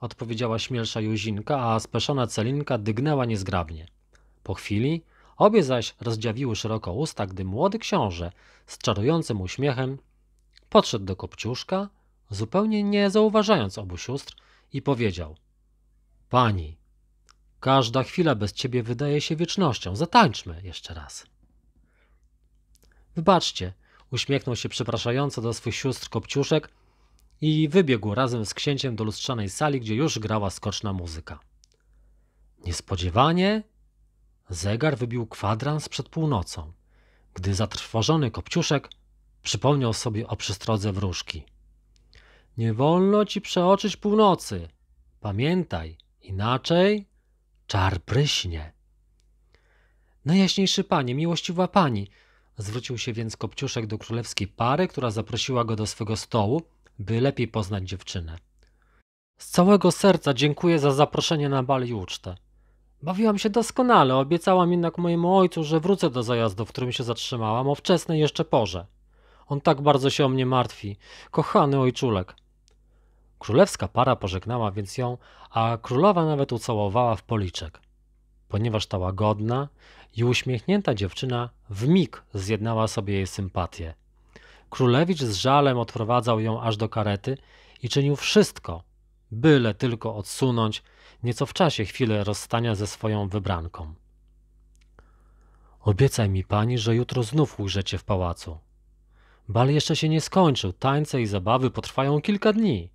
odpowiedziała śmielsza Juzinka, a speszona Celinka dygnęła niezgrabnie. Po chwili Obie zaś rozdziawiły szeroko usta, gdy młody książę z czarującym uśmiechem podszedł do Kopciuszka, zupełnie nie zauważając obu sióstr i powiedział – Pani, każda chwila bez ciebie wydaje się wiecznością, zatańczmy jeszcze raz. Wybaczcie, uśmiechnął się przepraszająco do swych sióstr Kopciuszek i wybiegł razem z księciem do lustrzanej sali, gdzie już grała skoczna muzyka. Niespodziewanie zegar wybił kwadrans przed północą, gdy zatrwożony Kopciuszek przypomniał sobie o przystrodze wróżki. Nie wolno ci przeoczyć północy. Pamiętaj, inaczej czar pryśnie. Najjaśniejszy panie, miłościwa pani, zwrócił się więc Kopciuszek do królewskiej pary, która zaprosiła go do swego stołu, by lepiej poznać dziewczynę. Z całego serca dziękuję za zaproszenie na bal i ucztę. Bawiłam się doskonale, obiecałam jednak mojemu ojcu, że wrócę do zajazdu, w którym się zatrzymałam, o wczesnej jeszcze porze. On tak bardzo się o mnie martwi. Kochany ojczulek. Królewska para pożegnała więc ją, a królowa nawet ucałowała w policzek. Ponieważ ta łagodna i uśmiechnięta dziewczyna w mig zjednała sobie jej sympatię. Królewicz z żalem odprowadzał ją aż do karety i czynił wszystko, byle tylko odsunąć nieco w czasie chwilę rozstania ze swoją wybranką. Obiecaj mi pani, że jutro znów ujrzecie w pałacu. Bal jeszcze się nie skończył, tańce i zabawy potrwają kilka dni.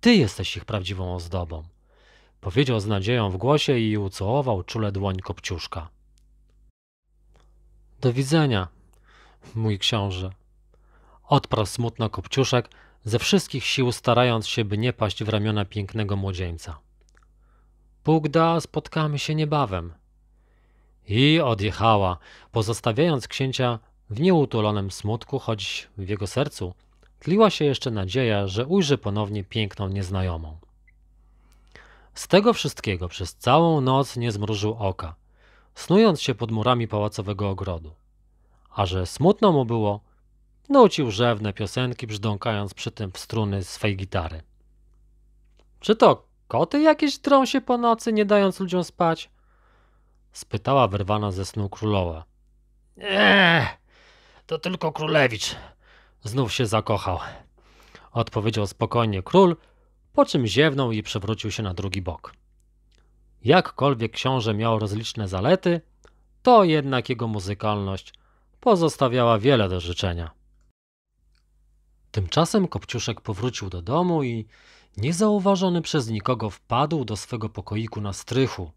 Ty jesteś ich prawdziwą ozdobą, powiedział z nadzieją w głosie i ucałował czule dłoń kopciuszka. Do widzenia, mój książę. Odparł smutno kopciuszek, ze wszystkich sił starając się, by nie paść w ramiona pięknego młodzieńca. Bóg da, spotkamy się niebawem. I odjechała, pozostawiając księcia w nieutulonym smutku, choć w jego sercu tliła się jeszcze nadzieja, że ujrzy ponownie piękną nieznajomą. Z tego wszystkiego przez całą noc nie zmrużył oka, snując się pod murami pałacowego ogrodu. A że smutno mu było, nucił rzewne piosenki, brzdąkając przy tym w struny swej gitary. Czy to Koty jakieś drą się po nocy, nie dając ludziom spać? Spytała wyrwana ze snu królowa. Eee, to tylko królewicz. Znów się zakochał. Odpowiedział spokojnie król, po czym ziewnął i przewrócił się na drugi bok. Jakkolwiek książę miał rozliczne zalety, to jednak jego muzykalność pozostawiała wiele do życzenia. Tymczasem Kopciuszek powrócił do domu i niezauważony przez nikogo wpadł do swego pokoiku na strychu,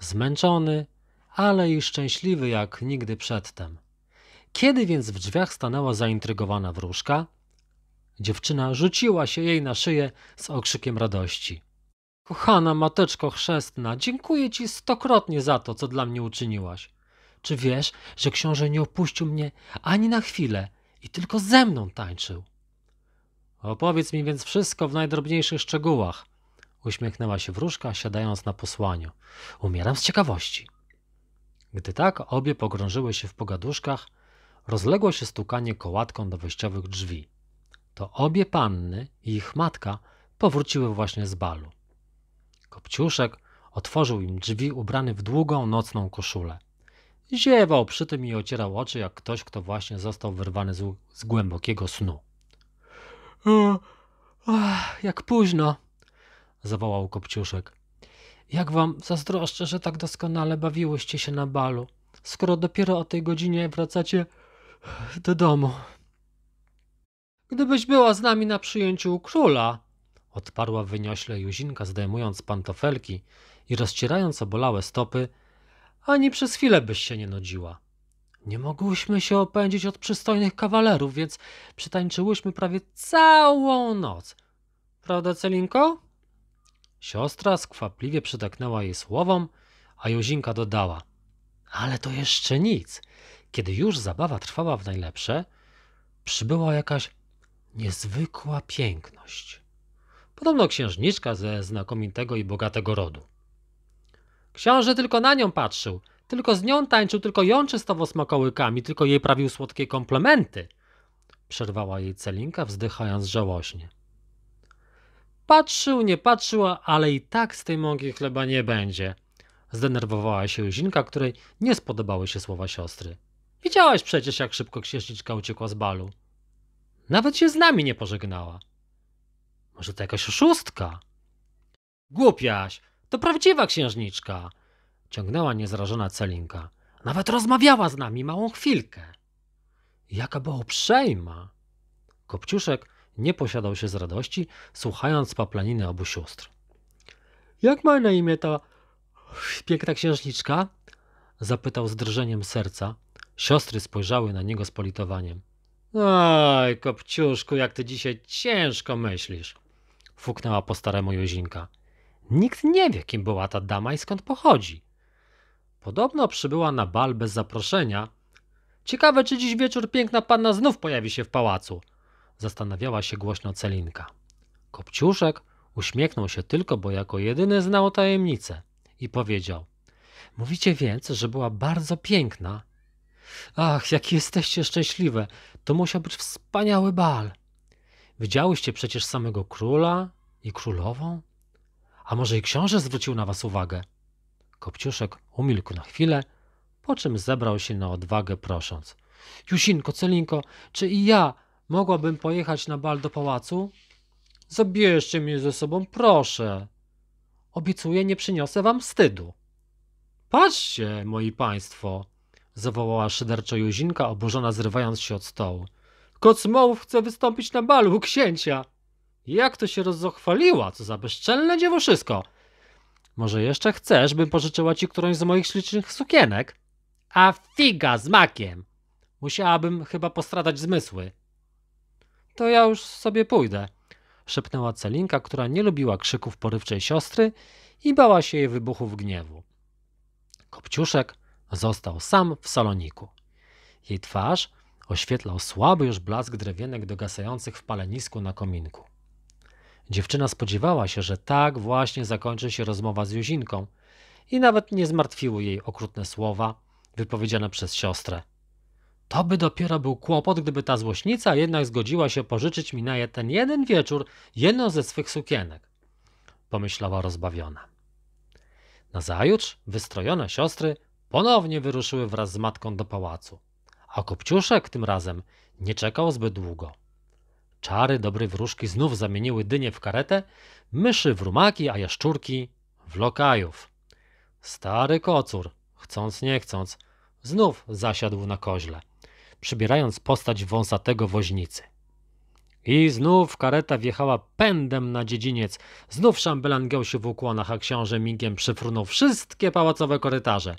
zmęczony, ale i szczęśliwy jak nigdy przedtem. Kiedy więc w drzwiach stanęła zaintrygowana wróżka, dziewczyna rzuciła się jej na szyję z okrzykiem radości. Kochana mateczko chrzestna, dziękuję ci stokrotnie za to, co dla mnie uczyniłaś. Czy wiesz, że książę nie opuścił mnie ani na chwilę i tylko ze mną tańczył? Opowiedz mi więc wszystko w najdrobniejszych szczegółach. Uśmiechnęła się wróżka, siadając na posłaniu. Umieram z ciekawości. Gdy tak obie pogrążyły się w pogaduszkach, rozległo się stukanie kołatką do wejściowych drzwi. To obie panny i ich matka powróciły właśnie z balu. Kopciuszek otworzył im drzwi ubrany w długą nocną koszulę. Ziewał przy tym i ocierał oczy jak ktoś, kto właśnie został wyrwany z, z głębokiego snu. Jak późno, zawołał Kopciuszek. Jak wam zazdroszczę, że tak doskonale bawiłyście się na balu, skoro dopiero o tej godzinie wracacie do domu. Gdybyś była z nami na przyjęciu króla, odparła wyniośle Juzinka, zdejmując pantofelki i rozcierając obolałe stopy, ani przez chwilę byś się nie nudziła. Nie mogłyśmy się opędzić od przystojnych kawalerów, więc przytańczyłyśmy prawie całą noc. Prawda, Celinko? Siostra skwapliwie przytaknęła jej słowom, a Jozinka dodała. Ale to jeszcze nic. Kiedy już zabawa trwała w najlepsze, przybyła jakaś niezwykła piękność. Podobno księżniczka ze znakomitego i bogatego rodu. Książę tylko na nią patrzył – tylko z nią tańczył, tylko ją czystowo smakołykami, tylko jej prawił słodkie komplementy. Przerwała jej Celinka, wzdychając żałośnie. Patrzył, nie patrzyła, ale i tak z tej mąki chleba nie będzie. Zdenerwowała się Zinka, której nie spodobały się słowa siostry. Widziałaś przecież, jak szybko księżniczka uciekła z balu. Nawet się z nami nie pożegnała. Może to jakaś oszustka? Głupiaś, to prawdziwa księżniczka ciągnęła niezrażona Celinka. Nawet rozmawiała z nami małą chwilkę. Jaka była uprzejma! Kopciuszek nie posiadał się z radości, słuchając paplaniny obu sióstr. Jak ma na imię ta piękna księżniczka? Zapytał z drżeniem serca. Siostry spojrzały na niego z politowaniem. Oj, Kopciuszku, jak ty dzisiaj ciężko myślisz! Fuknęła po staremu Jozinka. Nikt nie wie, kim była ta dama i skąd pochodzi. Podobno przybyła na bal bez zaproszenia. Ciekawe, czy dziś wieczór piękna panna znów pojawi się w pałacu, zastanawiała się głośno Celinka. Kopciuszek uśmiechnął się tylko, bo jako jedyny znał tajemnicę i powiedział: Mówicie więc, że była bardzo piękna. Ach, jakie jesteście szczęśliwe! To musiał być wspaniały bal. Widziałyście przecież samego króla i królową? A może i książę zwrócił na was uwagę? Kopciuszek umilkł na chwilę, po czym zebrał się na odwagę prosząc. Jusinko, Celinko, czy i ja mogłabym pojechać na bal do pałacu? Zabierzcie mnie ze sobą, proszę. Obiecuję, nie przyniosę wam wstydu. Patrzcie, moi państwo, zawołała szyderczo jusinka, oburzona zrywając się od stołu. Kocmołów chce wystąpić na balu u księcia. Jak to się rozochwaliła, co za bezczelne dziewoszysko. Może jeszcze chcesz, bym pożyczyła ci którąś z moich ślicznych sukienek? A figa z makiem! Musiałabym chyba postradać zmysły. To ja już sobie pójdę, szepnęła Celinka, która nie lubiła krzyków porywczej siostry i bała się jej wybuchów gniewu. Kopciuszek został sam w saloniku. Jej twarz oświetlał słaby już blask drewienek dogasających w palenisku na kominku. Dziewczyna spodziewała się, że tak właśnie zakończy się rozmowa z Juzinką i nawet nie zmartwiły jej okrutne słowa wypowiedziane przez siostrę. To by dopiero był kłopot, gdyby ta złośnica jednak zgodziła się pożyczyć mi na ten jeden wieczór jedną ze swych sukienek, pomyślała rozbawiona. Nazajutrz wystrojone siostry ponownie wyruszyły wraz z matką do pałacu, a Kopciuszek tym razem nie czekał zbyt długo. Czary dobrej wróżki znów zamieniły dynię w karetę, myszy w rumaki, a jaszczurki w lokajów. Stary kocur, chcąc nie chcąc, znów zasiadł na koźle, przybierając postać wąsatego woźnicy. I znów kareta wjechała pędem na dziedziniec. Znów szambelan giął się w ukłonach, a książę migiem przyfrunął wszystkie pałacowe korytarze.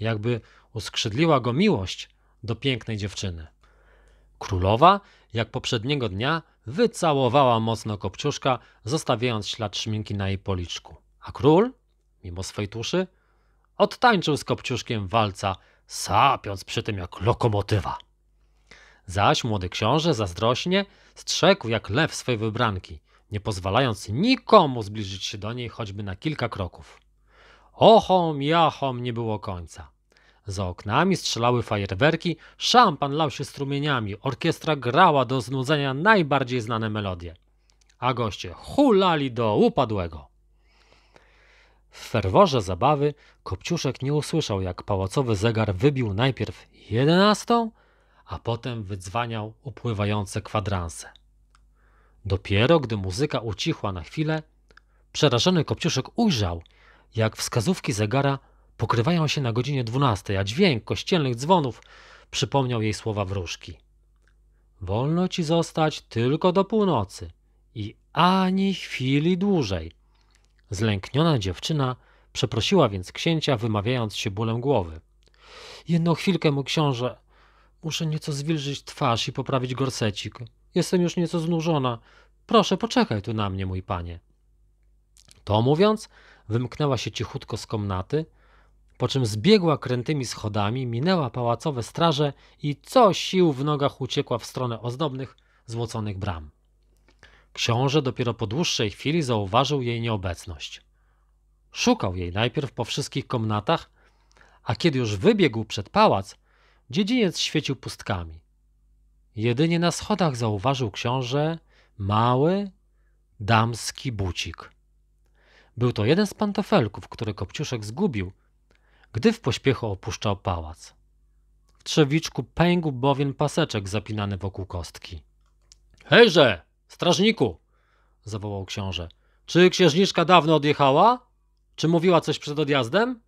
Jakby uskrzydliła go miłość do pięknej dziewczyny. Królowa jak poprzedniego dnia, wycałowała mocno Kopciuszka, zostawiając ślad szminki na jej policzku. A król, mimo swej tuszy, odtańczył z Kopciuszkiem walca, sapiąc przy tym jak lokomotywa. Zaś młody książę zazdrośnie strzegł jak lew swej wybranki, nie pozwalając nikomu zbliżyć się do niej choćby na kilka kroków. Ochom, jachom nie było końca. Za oknami strzelały fajerwerki, szampan lał się strumieniami, orkiestra grała do znudzenia najbardziej znane melodie. A goście hulali do upadłego. W ferworze zabawy Kopciuszek nie usłyszał, jak pałacowy zegar wybił najpierw jedenastą, a potem wydzwaniał upływające kwadranse. Dopiero gdy muzyka ucichła na chwilę, przerażony Kopciuszek ujrzał, jak wskazówki zegara pokrywają się na godzinie 12, a dźwięk kościelnych dzwonów przypomniał jej słowa wróżki. Wolno ci zostać tylko do północy i ani chwili dłużej. Zlękniona dziewczyna przeprosiła więc księcia, wymawiając się bólem głowy. Jedną chwilkę, mój książę. Muszę nieco zwilżyć twarz i poprawić gorsecik. Jestem już nieco znużona. Proszę, poczekaj tu na mnie, mój panie. To mówiąc, wymknęła się cichutko z komnaty, po czym zbiegła krętymi schodami, minęła pałacowe straże i co sił w nogach uciekła w stronę ozdobnych, złoconych bram. Książę dopiero po dłuższej chwili zauważył jej nieobecność. Szukał jej najpierw po wszystkich komnatach, a kiedy już wybiegł przed pałac, dziedziniec świecił pustkami. Jedynie na schodach zauważył książę mały, damski bucik. Był to jeden z pantofelków, który Kopciuszek zgubił – gdy w pośpiechu opuszczał pałac. W trzewiczku pęgł bowiem paseczek zapinany wokół kostki. Hejże, strażniku! zawołał książę. Czy księżniczka dawno odjechała? Czy mówiła coś przed odjazdem?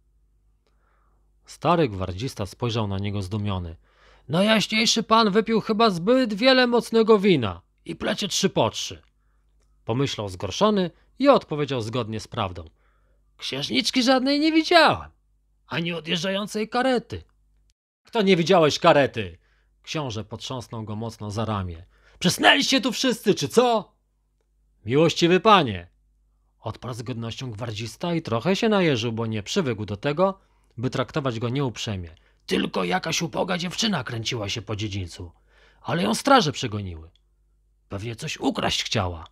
Stary gwardzista spojrzał na niego zdumiony. Najjaśniejszy no pan wypił chyba zbyt wiele mocnego wina i plecie trzy po trzy. Pomyślał zgorszony i odpowiedział zgodnie z prawdą. Księżniczki żadnej nie widziałem ani odjeżdżającej karety. Kto nie widziałeś karety? Książę potrząsnął go mocno za ramię. Przesnęliście tu wszyscy, czy co? Miłościwy panie! Odparł z godnością gwardzista i trochę się najeżył, bo nie przywykł do tego, by traktować go nieuprzejmie. Tylko jakaś uboga dziewczyna kręciła się po dziedzińcu, ale ją straże przegoniły. Pewnie coś ukraść chciała.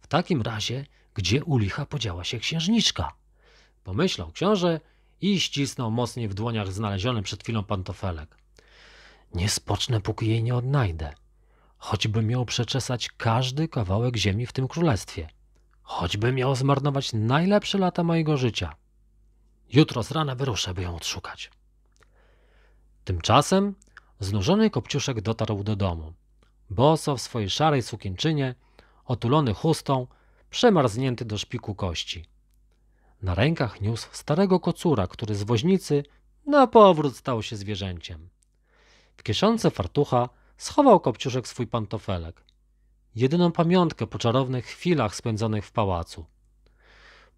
W takim razie, gdzie u licha podziała się księżniczka? Pomyślał książę i ścisnął mocniej w dłoniach znaleziony przed chwilą pantofelek. Nie spocznę, póki jej nie odnajdę. Choćbym miał przeczesać każdy kawałek ziemi w tym królestwie. Choćbym miał zmarnować najlepsze lata mojego życia. Jutro z rana wyruszę, by ją odszukać. Tymczasem znużony kopciuszek dotarł do domu. Boso w swojej szarej sukienczynie, otulony chustą, przemarznięty do szpiku kości. Na rękach niósł starego kocura, który z woźnicy na powrót stał się zwierzęciem. W kieszonce fartucha schował kopciuszek swój pantofelek, jedyną pamiątkę po czarownych chwilach spędzonych w pałacu.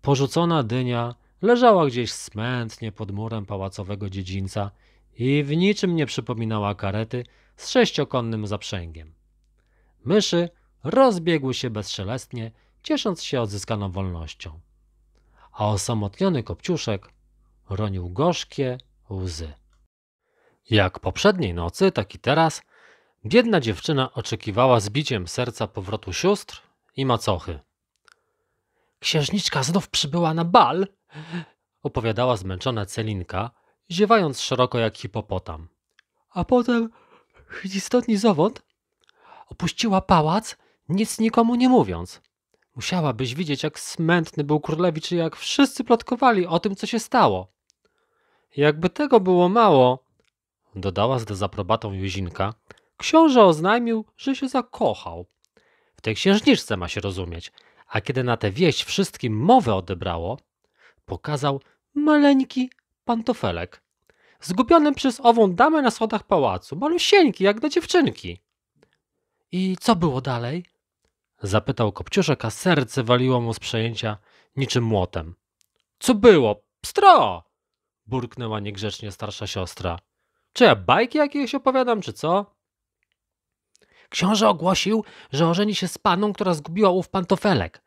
Porzucona dynia leżała gdzieś smętnie pod murem pałacowego dziedzińca i w niczym nie przypominała karety z sześciokonnym zaprzęgiem. Myszy rozbiegły się bezszelestnie, ciesząc się odzyskaną wolnością a osamotniony Kopciuszek ronił gorzkie łzy. Jak poprzedniej nocy, tak i teraz, biedna dziewczyna oczekiwała z biciem serca powrotu sióstr i macochy. Księżniczka znów przybyła na bal, opowiadała zmęczona Celinka, ziewając szeroko jak hipopotam. A potem istotni zawód opuściła pałac, nic nikomu nie mówiąc. Musiałabyś widzieć, jak smętny był królewicz i jak wszyscy plotkowali o tym, co się stało. Jakby tego było mało, dodała z dezaprobatą Juzinka, książę oznajmił, że się zakochał. W tej księżniczce ma się rozumieć, a kiedy na tę wieść wszystkim mowę odebrało, pokazał maleńki pantofelek, zgubiony przez ową damę na schodach pałacu, malusieńki jak dla dziewczynki. I co było dalej? Zapytał Kopciuszek, a serce waliło mu z przejęcia niczym młotem. Co było? Pstro! Burknęła niegrzecznie starsza siostra. Czy ja bajki jakieś opowiadam, czy co? Książę ogłosił, że ożeni się z paną, która zgubiła ów pantofelek,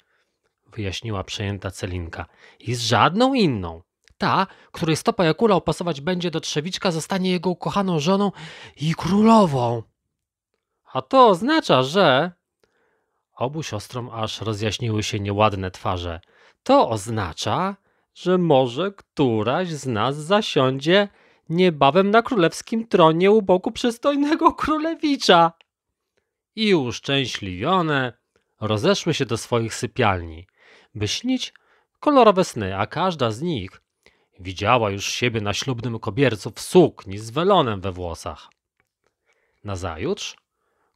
wyjaśniła przejęta Celinka. I z żadną inną. Ta, której stopa Jakula opasować będzie do trzewiczka, zostanie jego ukochaną żoną i królową. A to oznacza, że Obu siostrom aż rozjaśniły się nieładne twarze. To oznacza, że może któraś z nas zasiądzie niebawem na królewskim tronie u boku przystojnego [LAUGHS] królewicza. I uszczęśliwione rozeszły się do swoich sypialni, by śnić kolorowe sny, a każda z nich widziała już siebie na ślubnym kobiercu w sukni z welonem we włosach. Nazajutrz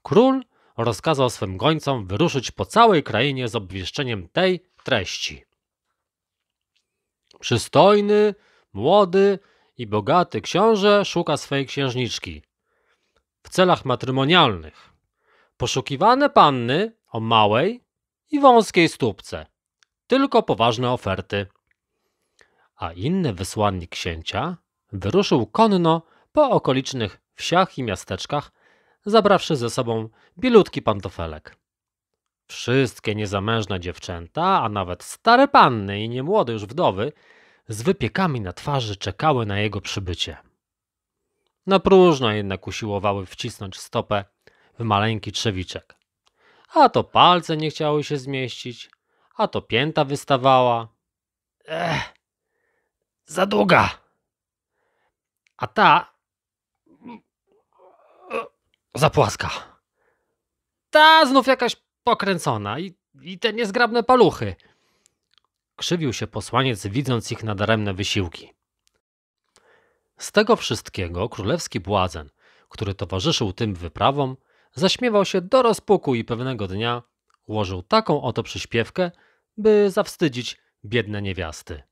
król rozkazał swym gońcom wyruszyć po całej krainie z obwieszczeniem tej treści. Przystojny, młody i bogaty książę szuka swej księżniczki w celach matrymonialnych. Poszukiwane panny o małej i wąskiej stópce, tylko poważne oferty. A inny wysłannik księcia wyruszył konno po okolicznych wsiach i miasteczkach zabrawszy ze sobą bilutki pantofelek. Wszystkie niezamężne dziewczęta, a nawet stare panny i niemłode już wdowy, z wypiekami na twarzy czekały na jego przybycie. Na próżno jednak usiłowały wcisnąć stopę w maleńki trzewiczek. A to palce nie chciały się zmieścić, a to pięta wystawała. Ech, za długa! A ta za płaska. Ta znów jakaś pokręcona i, i te niezgrabne paluchy. Krzywił się posłaniec, widząc ich nadaremne wysiłki. Z tego wszystkiego królewski błazen, który towarzyszył tym wyprawom, zaśmiewał się do rozpuku i pewnego dnia ułożył taką oto przyśpiewkę, by zawstydzić biedne niewiasty.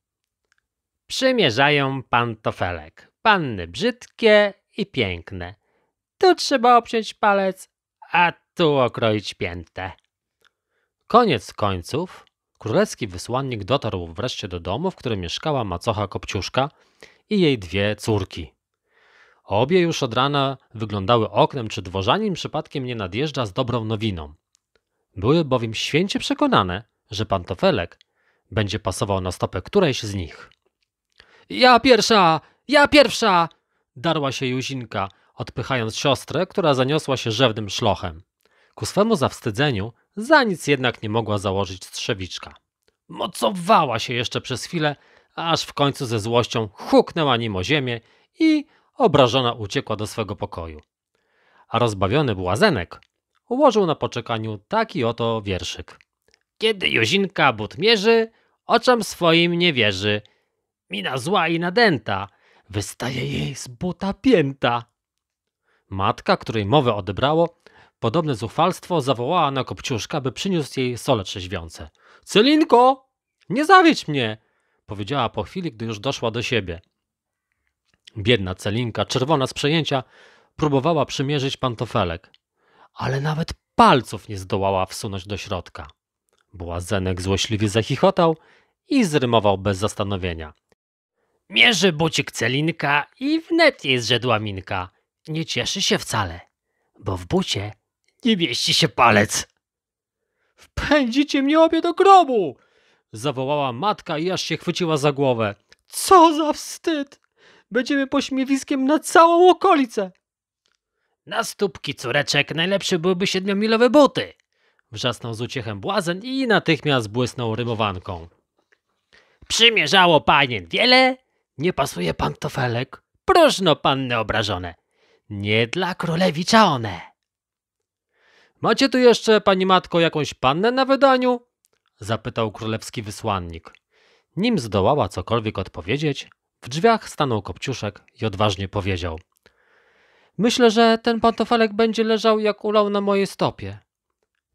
Przymierzają pantofelek, panny brzydkie i piękne – tu trzeba obciąć palec, a tu okroić piętę. Koniec końców, królewski wysłannik dotarł wreszcie do domu, w którym mieszkała macocha Kopciuszka i jej dwie córki. Obie już od rana wyglądały oknem, czy dworzanin przypadkiem nie nadjeżdża z dobrą nowiną. Były bowiem święcie przekonane, że pantofelek będzie pasował na stopę którejś z nich. Ja pierwsza! Ja pierwsza! darła się Juzinka, odpychając siostrę, która zaniosła się rzewnym szlochem. Ku swemu zawstydzeniu, za nic jednak nie mogła założyć strzewiczka. Mocowała się jeszcze przez chwilę, aż w końcu ze złością huknęła nim o ziemię i obrażona uciekła do swego pokoju. A rozbawiony błazenek ułożył na poczekaniu taki oto wierszyk. Kiedy Juzinka but mierzy, oczom swoim nie wierzy. Mina zła i nadęta, wystaje jej z buta pięta. Matka, której mowę odebrało, podobne zuchwalstwo zawołała na Kopciuszka, by przyniósł jej sole trzeźwiące. Celinko! Nie zawiedź mnie! Powiedziała po chwili, gdy już doszła do siebie. Biedna Celinka, czerwona z przejęcia, próbowała przymierzyć pantofelek, ale nawet palców nie zdołała wsunąć do środka. Błazenek złośliwie zachichotał i zrymował bez zastanowienia. Mierzy bucik Celinka i wnet jej zrzedła minka. Nie cieszy się wcale, bo w bucie nie mieści się palec. Wpędzicie mnie obie do grobu! zawołała matka i aż się chwyciła za głowę. Co za wstyd! Będziemy pośmiewiskiem na całą okolicę! Na stópki, córeczek, najlepsze byłyby siedmiomilowe buty! Wrzasnął z uciechem błazen i natychmiast błysnął rymowanką. Przymierzało panien wiele, nie pasuje pantofelek, próżno panny obrażone. Nie dla królewicza one. Macie tu jeszcze, pani matko, jakąś pannę na wydaniu? Zapytał królewski wysłannik. Nim zdołała cokolwiek odpowiedzieć, w drzwiach stanął Kopciuszek i odważnie powiedział. Myślę, że ten pantofelek będzie leżał jak ulał na mojej stopie.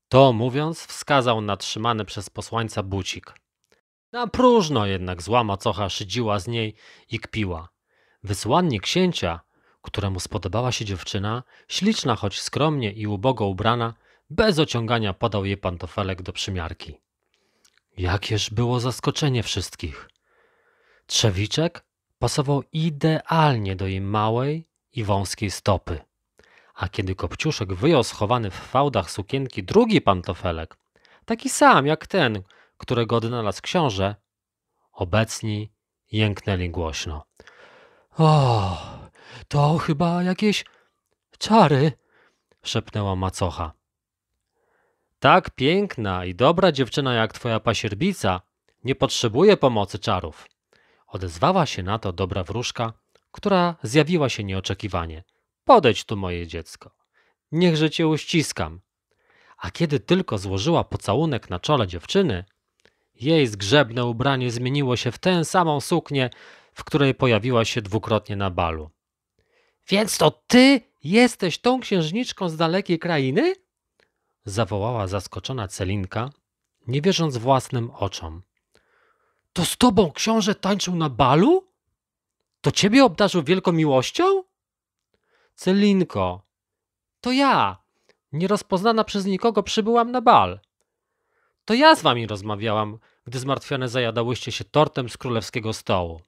To mówiąc, wskazał na trzymany przez posłańca bucik. Na próżno jednak zła macocha szydziła z niej i kpiła. Wysłannik księcia któremu spodobała się dziewczyna, śliczna, choć skromnie i ubogo ubrana, bez ociągania podał jej pantofelek do przymiarki. Jakież było zaskoczenie wszystkich. Trzewiczek pasował idealnie do jej małej i wąskiej stopy. A kiedy Kopciuszek wyjął schowany w fałdach sukienki drugi pantofelek, taki sam jak ten, którego odnalazł książę, obecni jęknęli głośno. To chyba jakieś czary, szepnęła macocha. Tak piękna i dobra dziewczyna jak twoja pasierbica nie potrzebuje pomocy czarów. Odezwała się na to dobra wróżka, która zjawiła się nieoczekiwanie. Podejdź tu moje dziecko. Niechże cię uściskam. A kiedy tylko złożyła pocałunek na czole dziewczyny, jej zgrzebne ubranie zmieniło się w tę samą suknię, w której pojawiła się dwukrotnie na balu. Więc to ty jesteś tą księżniczką z dalekiej krainy? zawołała zaskoczona Celinka, nie wierząc własnym oczom. To z tobą książę tańczył na balu? To ciebie obdarzył wielką miłością? Celinko, to ja, nierozpoznana przez nikogo, przybyłam na bal. To ja z wami rozmawiałam, gdy zmartwione zajadałyście się tortem z królewskiego stołu.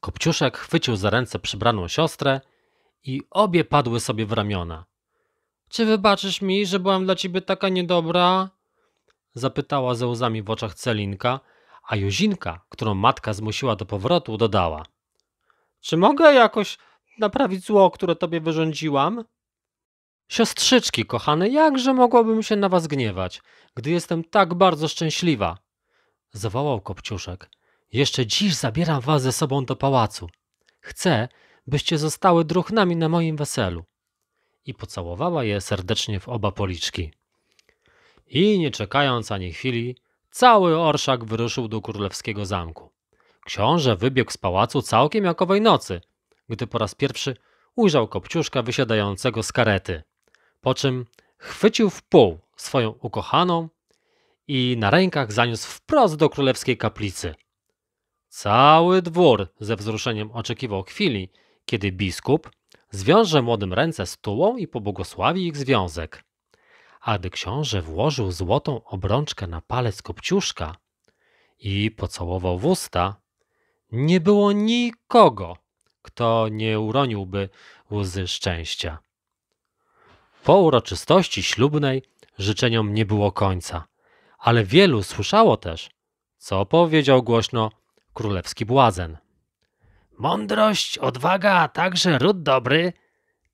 Kopciuszek chwycił za ręce przybraną siostrę i obie padły sobie w ramiona. Czy wybaczysz mi, że byłam dla ciebie taka niedobra? Zapytała ze łzami w oczach Celinka, a Juzinka, którą matka zmusiła do powrotu, dodała. Czy mogę jakoś naprawić zło, które tobie wyrządziłam? Siostrzyczki, kochane, jakże mogłabym się na was gniewać, gdy jestem tak bardzo szczęśliwa? Zawołał Kopciuszek jeszcze dziś zabieram was ze sobą do pałacu. Chcę, byście zostały druchnami na moim weselu. I pocałowała je serdecznie w oba policzki. I nie czekając ani chwili, cały orszak wyruszył do królewskiego zamku. Książę wybiegł z pałacu całkiem jakowej nocy, gdy po raz pierwszy ujrzał kopciuszka wysiadającego z karety. Po czym chwycił w pół swoją ukochaną i na rękach zaniósł wprost do królewskiej kaplicy. Cały dwór ze wzruszeniem oczekiwał chwili, kiedy biskup zwiąże młodym ręce z tułą i pobłogosławi ich związek. A gdy książę włożył złotą obrączkę na palec kopciuszka i pocałował w usta, nie było nikogo, kto nie uroniłby łzy szczęścia. Po uroczystości ślubnej życzeniom nie było końca, ale wielu słyszało też, co powiedział głośno królewski błazen. Mądrość, odwaga, a także ród dobry,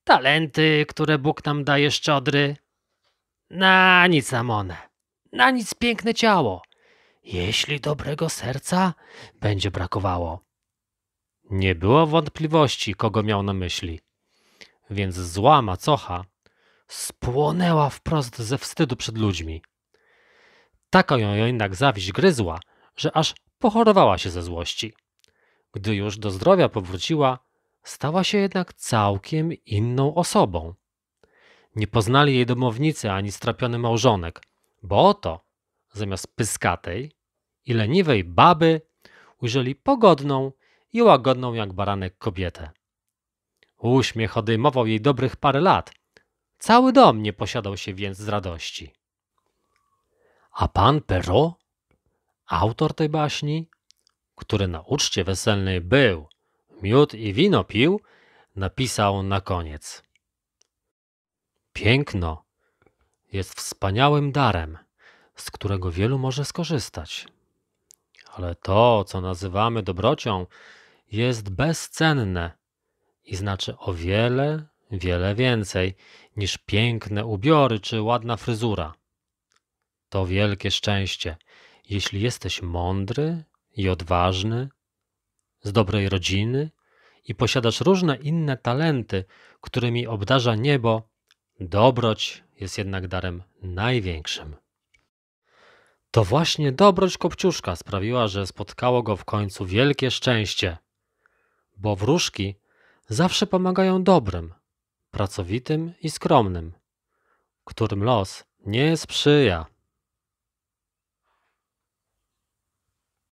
talenty, które Bóg nam daje szczodry. Na nic Amone, na nic piękne ciało. Jeśli dobrego serca będzie brakowało. Nie było wątpliwości, kogo miał na myśli. Więc zła macocha spłonęła wprost ze wstydu przed ludźmi. Taka ją jednak zawiść gryzła, że aż pochorowała się ze złości. Gdy już do zdrowia powróciła, stała się jednak całkiem inną osobą. Nie poznali jej domownicy ani strapiony małżonek, bo oto, zamiast pyskatej i leniwej baby, ujrzeli pogodną i łagodną jak baranek kobietę. Uśmiech odejmował jej dobrych parę lat. Cały dom nie posiadał się więc z radości. A pan Perrault Autor tej baśni, który na uczcie weselnej był, miód i wino pił, napisał na koniec. Piękno jest wspaniałym darem, z którego wielu może skorzystać. Ale to, co nazywamy dobrocią, jest bezcenne i znaczy o wiele, wiele więcej niż piękne ubiory czy ładna fryzura. To wielkie szczęście, jeśli jesteś mądry i odważny, z dobrej rodziny i posiadasz różne inne talenty, którymi obdarza niebo, dobroć jest jednak darem największym. To właśnie dobroć Kopciuszka sprawiła, że spotkało go w końcu wielkie szczęście, bo wróżki zawsze pomagają dobrym, pracowitym i skromnym, którym los nie sprzyja.